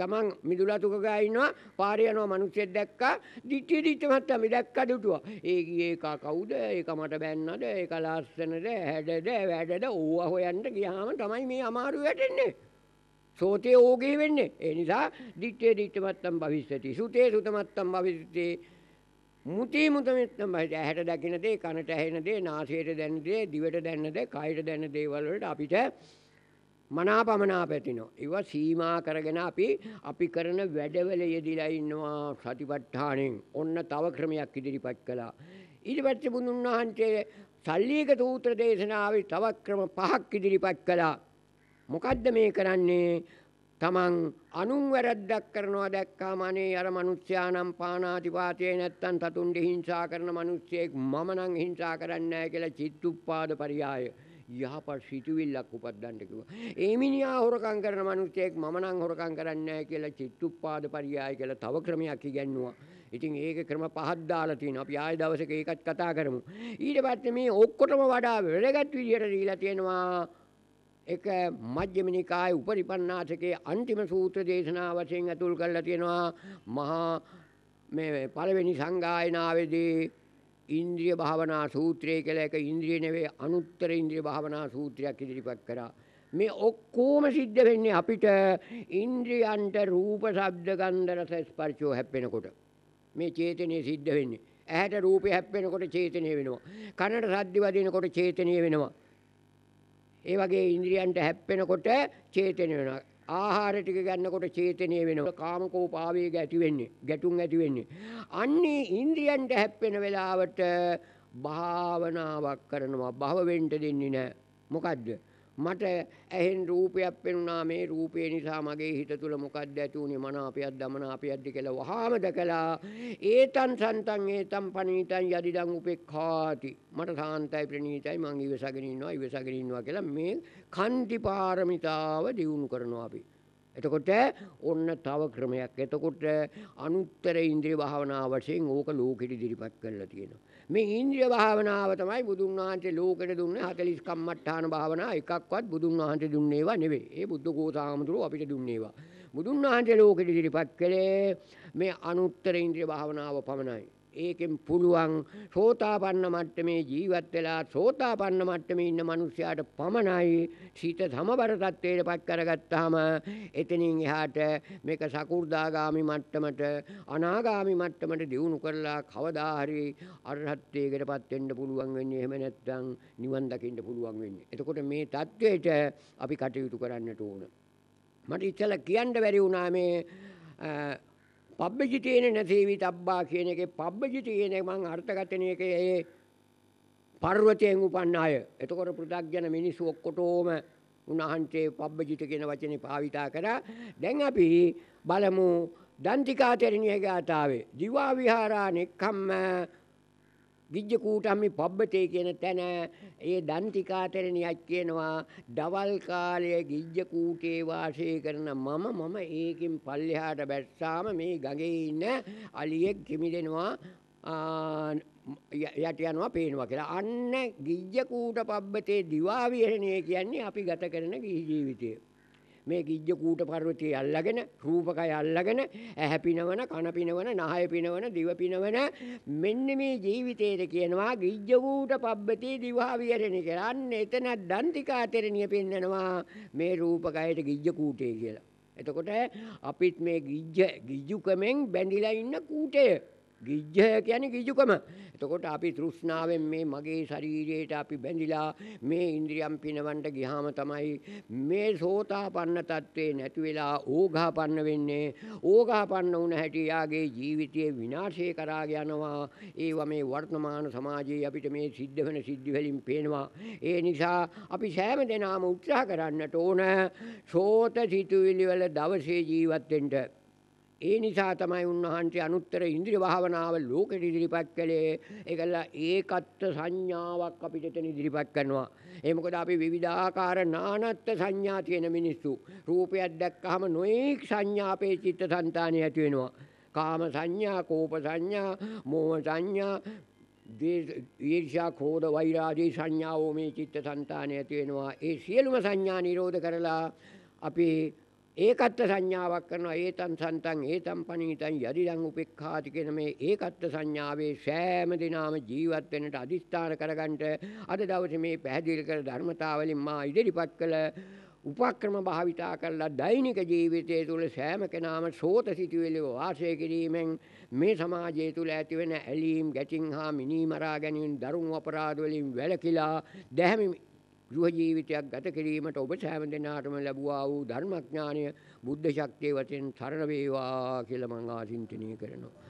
තමන් මිදුලා තුක ගා ඉන්නවා පාරේ යනවා මිනිස්සෙක් දැක්කා දිත්තේ දිත්තේ මත්තම දැක්ක දුටුවා ඒ ගියේ කා කවුද ඒක මට බැන්නද ඒක ලස්සනද හැඩද වැඩද ඕවා හොයන්න ගියාම තමයි මේ අමාරු වැටෙන්නේ සෝතේ ඕගේ වෙන්නේ ඒ නිසා දිත්තේ දිත්තේ මත්තම් භවිෂ්‍යති සුතේ සුත මත්තම් භවිෂ්‍යති මුතේ මුතමෙත්තම් භවිෂ්‍යති ඇහැට දකින්න දේ කනට ඇහෙන දේ නාසයට දැනෙන දේ දිවට දැනෙන දේ කයට දැනෙන දේවල් වලට අපිට මනාපමනාප ඇතිනවා. ඒව සීමා කරගෙන අපි අපි කරන වැඩවල යෙදිලා ඉන්නවා සතිපට්ඨාණයෙන්. ඔන්න තව ක්‍රමයක් ඉදිරිපත් කළා. ඊට පස්සේ බුදුන් වහන්සේ සල්ලීක සූත්‍ර දේශනාවේ තව ක්‍රම පහක් ඉදිරිපත් කළා. මොකද්ද මේ කරන්නේ? තමන් අනුන් වැරද්දක් කරනවා දැක්කාම අනේ අර මිනිස්යානම් පානාති වාතේ නැත්තම් සතුන් දිහිංසා කරන මිනිස්සෙක් මම නම් හිංසා කරන්නේ නැහැ කියලා චිත්තුප්පාද පරියාය යහපත් සිතුවිල්ලක් උපද්දන්න කිව්වා. ඒ මිනිහා හොරකම් කරන මිනිහෙක් මම නම් හොරකම් කරන්නේ නැහැ කියලා චිත්තුප්පාද පරියාය කියලා තව ක්‍රමයක් ඉගැන්නුවා. ඉතින් ඒක ක්‍රම පහක් දාලා තියෙනවා. අපි ආයෙ දවසක ඒකත් කතා කරමු. ඊට පස්සේ මේ ඔක්කොටම වඩා වැදගත් විදියට දීලා තියෙනවා එක මජ්ක්‍ධිම නිකාය උපරිපන්නාසකේ අන්තිම සූත්‍ර දේශනාව වශයෙන් අතුල් කරලා තියෙනවා මහා මේ පළවෙනි සංගායනාවේදී ඉන්ද්‍රිය භාවනා සූත්‍රය කියලා එක ඉන්ද්‍රිය නෙවෙයි අනුත්තර ඉන්ද්‍රිය භාවනා සූත්‍රයක් ඉදිරිපත් කරා. මේ ඔක්කොම සිද්ධ වෙන්නේ අපිට ඉන්ද්‍රියන්ට රූප, ශබ්ද, ගන්ධ, රස, ස්පර්ශෝ හැප්පෙනකොට. මේ චේතනය සිද්ධ වෙන්නේ. ඇහැට රූපය හැප්පෙනකොට චේතනය වෙනවා. කනට සද්ද වදිනකොට චේතනය වෙනවා. ඒ වගේ ඉන්ද්‍රියන්ට හැප්පෙනකොට චේතනය වෙනවා. ආහාර ටික ගන්නකොට චේතනය වෙනවා. කාමකෝප ආවේග ඇති වෙන්නේ, ගැටුම් ඇති වෙන්නේ. අන්නේ ඉන්ද්‍රියන්ට හැප්පෙන වෙලාවට භාවනාවක් කරනවා. භව වෙන්න දෙන්නේ නැහැ. මොකද්ද? මට ඇහෙන් රූපයක් පෙනුණා මේ රූපය නිසා මගේ හිත තුල මොකක්ද ඇති වුනේ මනාපයක් දමනාපයක්ද කියලා වහාම දැකලා ඒතන් සන්තන් ඒතම් පනීතන් යදිදන් උපේක්ඛාති මට සාන්තයි ප්‍රණීතයි මං ඉවසගෙන ඉන්නවා ඉවසගෙන ඉන්නවා කියලා මේ කන්ති පාරමිතාව දියුණු කරනවා අපි එතකොට ඔන්න තව ක්‍රමයක්. එතකොට අනුත්තර ඉන්ද්‍රිය භාවනාව වශයෙන් ඕක ලෝකෙට ඉදිරිපත් කරලා තියෙනවා. මේ ඉන්ද්‍රිය භාවනාව තමයි බුදුන් වහන්සේ ලෝකෙට දුන්නේ 40 කම්මට්ඨාන භාවනා එකක්වත් බුදුන් වහන්සේ දුන්නේවා නෙවෙයි. ඒ බුද්ධ ගෝසාමතුරු අපිට දුන්නේවා. බුදුන් වහන්සේ ලෝකෙට ඉදිරිපත් කළේ මේ අනුත්තර ඉන්ද්‍රිය භාවනාව පමණයි. ඒකෙන් පුළුවන් සෝතාපන්න මට්ටමේ ජීවත් වෙලා සෝතාපන්න මට්ටමේ ඉන්න මිනිස්යාට පමණයි සිත සමබර තත්ත්වයට පත් කරගත්තාම එතනින් එහාට මේක සකු르දාගාමි මට්ටමට අනාගාමි මට්ටමට දියුණු කරලා කවදා හරි අරහත්ත්වයකටපත් වෙන්න පුළුවන් වෙන්නේ එහෙම නැත්නම් නිවන් දකින්න පුළුවන් වෙන්නේ. එතකොට මේ தത്വෙට අපි කටයුතු කරන්නට ඕන. මට ඉතල කියන්න බැරි වුණා මේ පබ්බජිතේන නැසේවි තබ්බා කියන එකේ පබ්බජිතේන මං අර්ථකථනය කළේ පර්වතයෙන් උපන්න අය. එතකොට පෘථග්ජන මිනිස්සු ඔක්කොටම උන්වහන්සේ පබ්බජිත කියන වචනේ භාවිතා කරා. දැන් අපි බලමු දන්තිකාතරිණිය ගාථාවේ දිවා විහාරා නික්කම්ම විජ්ජකූටම්මි පබ්බතේ කියන තැන ඒ දන්තිකාතරණියක් කියනවා දවල් කාලයේ ගිජ්ජකූටේ වාසය කරන මම මම ඒකෙන් පල්ලෙහාට බැස්සාම මේ ගඟේ ඉන්න අලියෙක් කිමිදෙනවා යට යනවා පේනවා කියලා. අන්න ගිජ්ජකූට පබ්බතේ දිවා විහරණය කියන්නේ අපි ගත කරන ජීවිතය. මේ කිජ්ජ කූට පර්වතය අල්ලගෙන රූපකය අල්ලගෙන ඇහැ පිනවන කන පිනවන නහය පිනවන දිව පිනවන මෙන්න මේ ජීවිතේට කියනවා ගිජ්ජ කූට පබ්බති දිවා විහරණ කියලා. අන්න එතන දන්තිකාතරණිය පෙන්නනවා මේ රූපකයට ගිජ්ජ කූටේ කියලා. එතකොට අපිත් මේ ගිජ්ජ ගිජ්ජුකමෙන් බැඳිලා ඉන්න කූටය ගිජ්ජය කියන්නේ ගිජුකම. එතකොට අපි තෘෂ්ණාවෙන් මේ මගේ ශරීරයට අපි බැඳිලා මේ ඉන්ද්‍රියම් පිනවන්න ගියාම තමයි මේ සෝතාපන්න තත්වේ නැති වෙලා ඕඝාපන්න වෙන්නේ. ඕඝාපන්න වුණ හැටි යාගේ ජීවිතයේ විනාශය කරා යනවා. ඒව මේ වර්තමාන සමාජයේ අපිට මේ සිද්ධ වෙන සිද්ධි වලින් පේනවා. ඒ නිසා අපි සෑම දෙනාම උත්සාහ කරන්නට ඕන සෝත සිතුවිලි වල දවසේ ජීවත් වෙන්න. ඒ නිසා තමයි උන්වහන්සේ අනුත්තර ඉන්ද්‍රිය භාවනාව ලෝකෙට ඉදිරිපත් කළේ. ඒකල ඒකත්ත සංඥාවක් අපිට එතන ඉදිරිපත් කරනවා. ඒ මොකද අපි විවිධාකාර නානත්ත් සංඥා තියෙන මිනිස්සු. රූපයක් දැක්කහම නොඑක් සංඥා අපේ චිත්තසංතානෙ ඇති වෙනවා. කාම සංඥා, කෝප සංඥා, මෝහ සංඥා, ඊර්ෂා කෝධ වෛරාදී සංඥාවෝ මේ චිත්තසංතානෙ ඇති වෙනවා. ඒ සියලුම සංඥා නිරෝධ කරලා අපි ඒකත්ත සංඥාවක් කරනවා ඒතන් සන්තන් ඒතම් පනීතන් යදිදං උපෙක්ඛාති කියන මේ ඒකත්ත සංඥාවේ සෑම දිනාම ජීවත් වෙන්නට අදිස්ථාන කරගන්නට අද දවසේ මේ පැහැදිලි කර ධර්මතාවලින් මා ඉදිරිපත් කළ උපක්‍රම භාවිතා කරලා දෛනික ජීවිතය තුළ සෑම කෙනාම සෝත සිතුවිලි වාසය කිරීමෙන් මේ සමාජය තුළ ඇතිවෙන ඇලීම් ගැටින් හා මිනීමරා ගැනීම දරුණු අපරාධ වලින් වැළකීලා දැහැමි ගෘහ ජීවිතයක් ගත කිරීමට ඔබ සෑම දෙනාටම ලැබුවා වූ ධර්මඥානය බුද්ධ ශක්තිය වශයෙන් සරණ වේවා කියලා මම ආශිංසනය කරනවා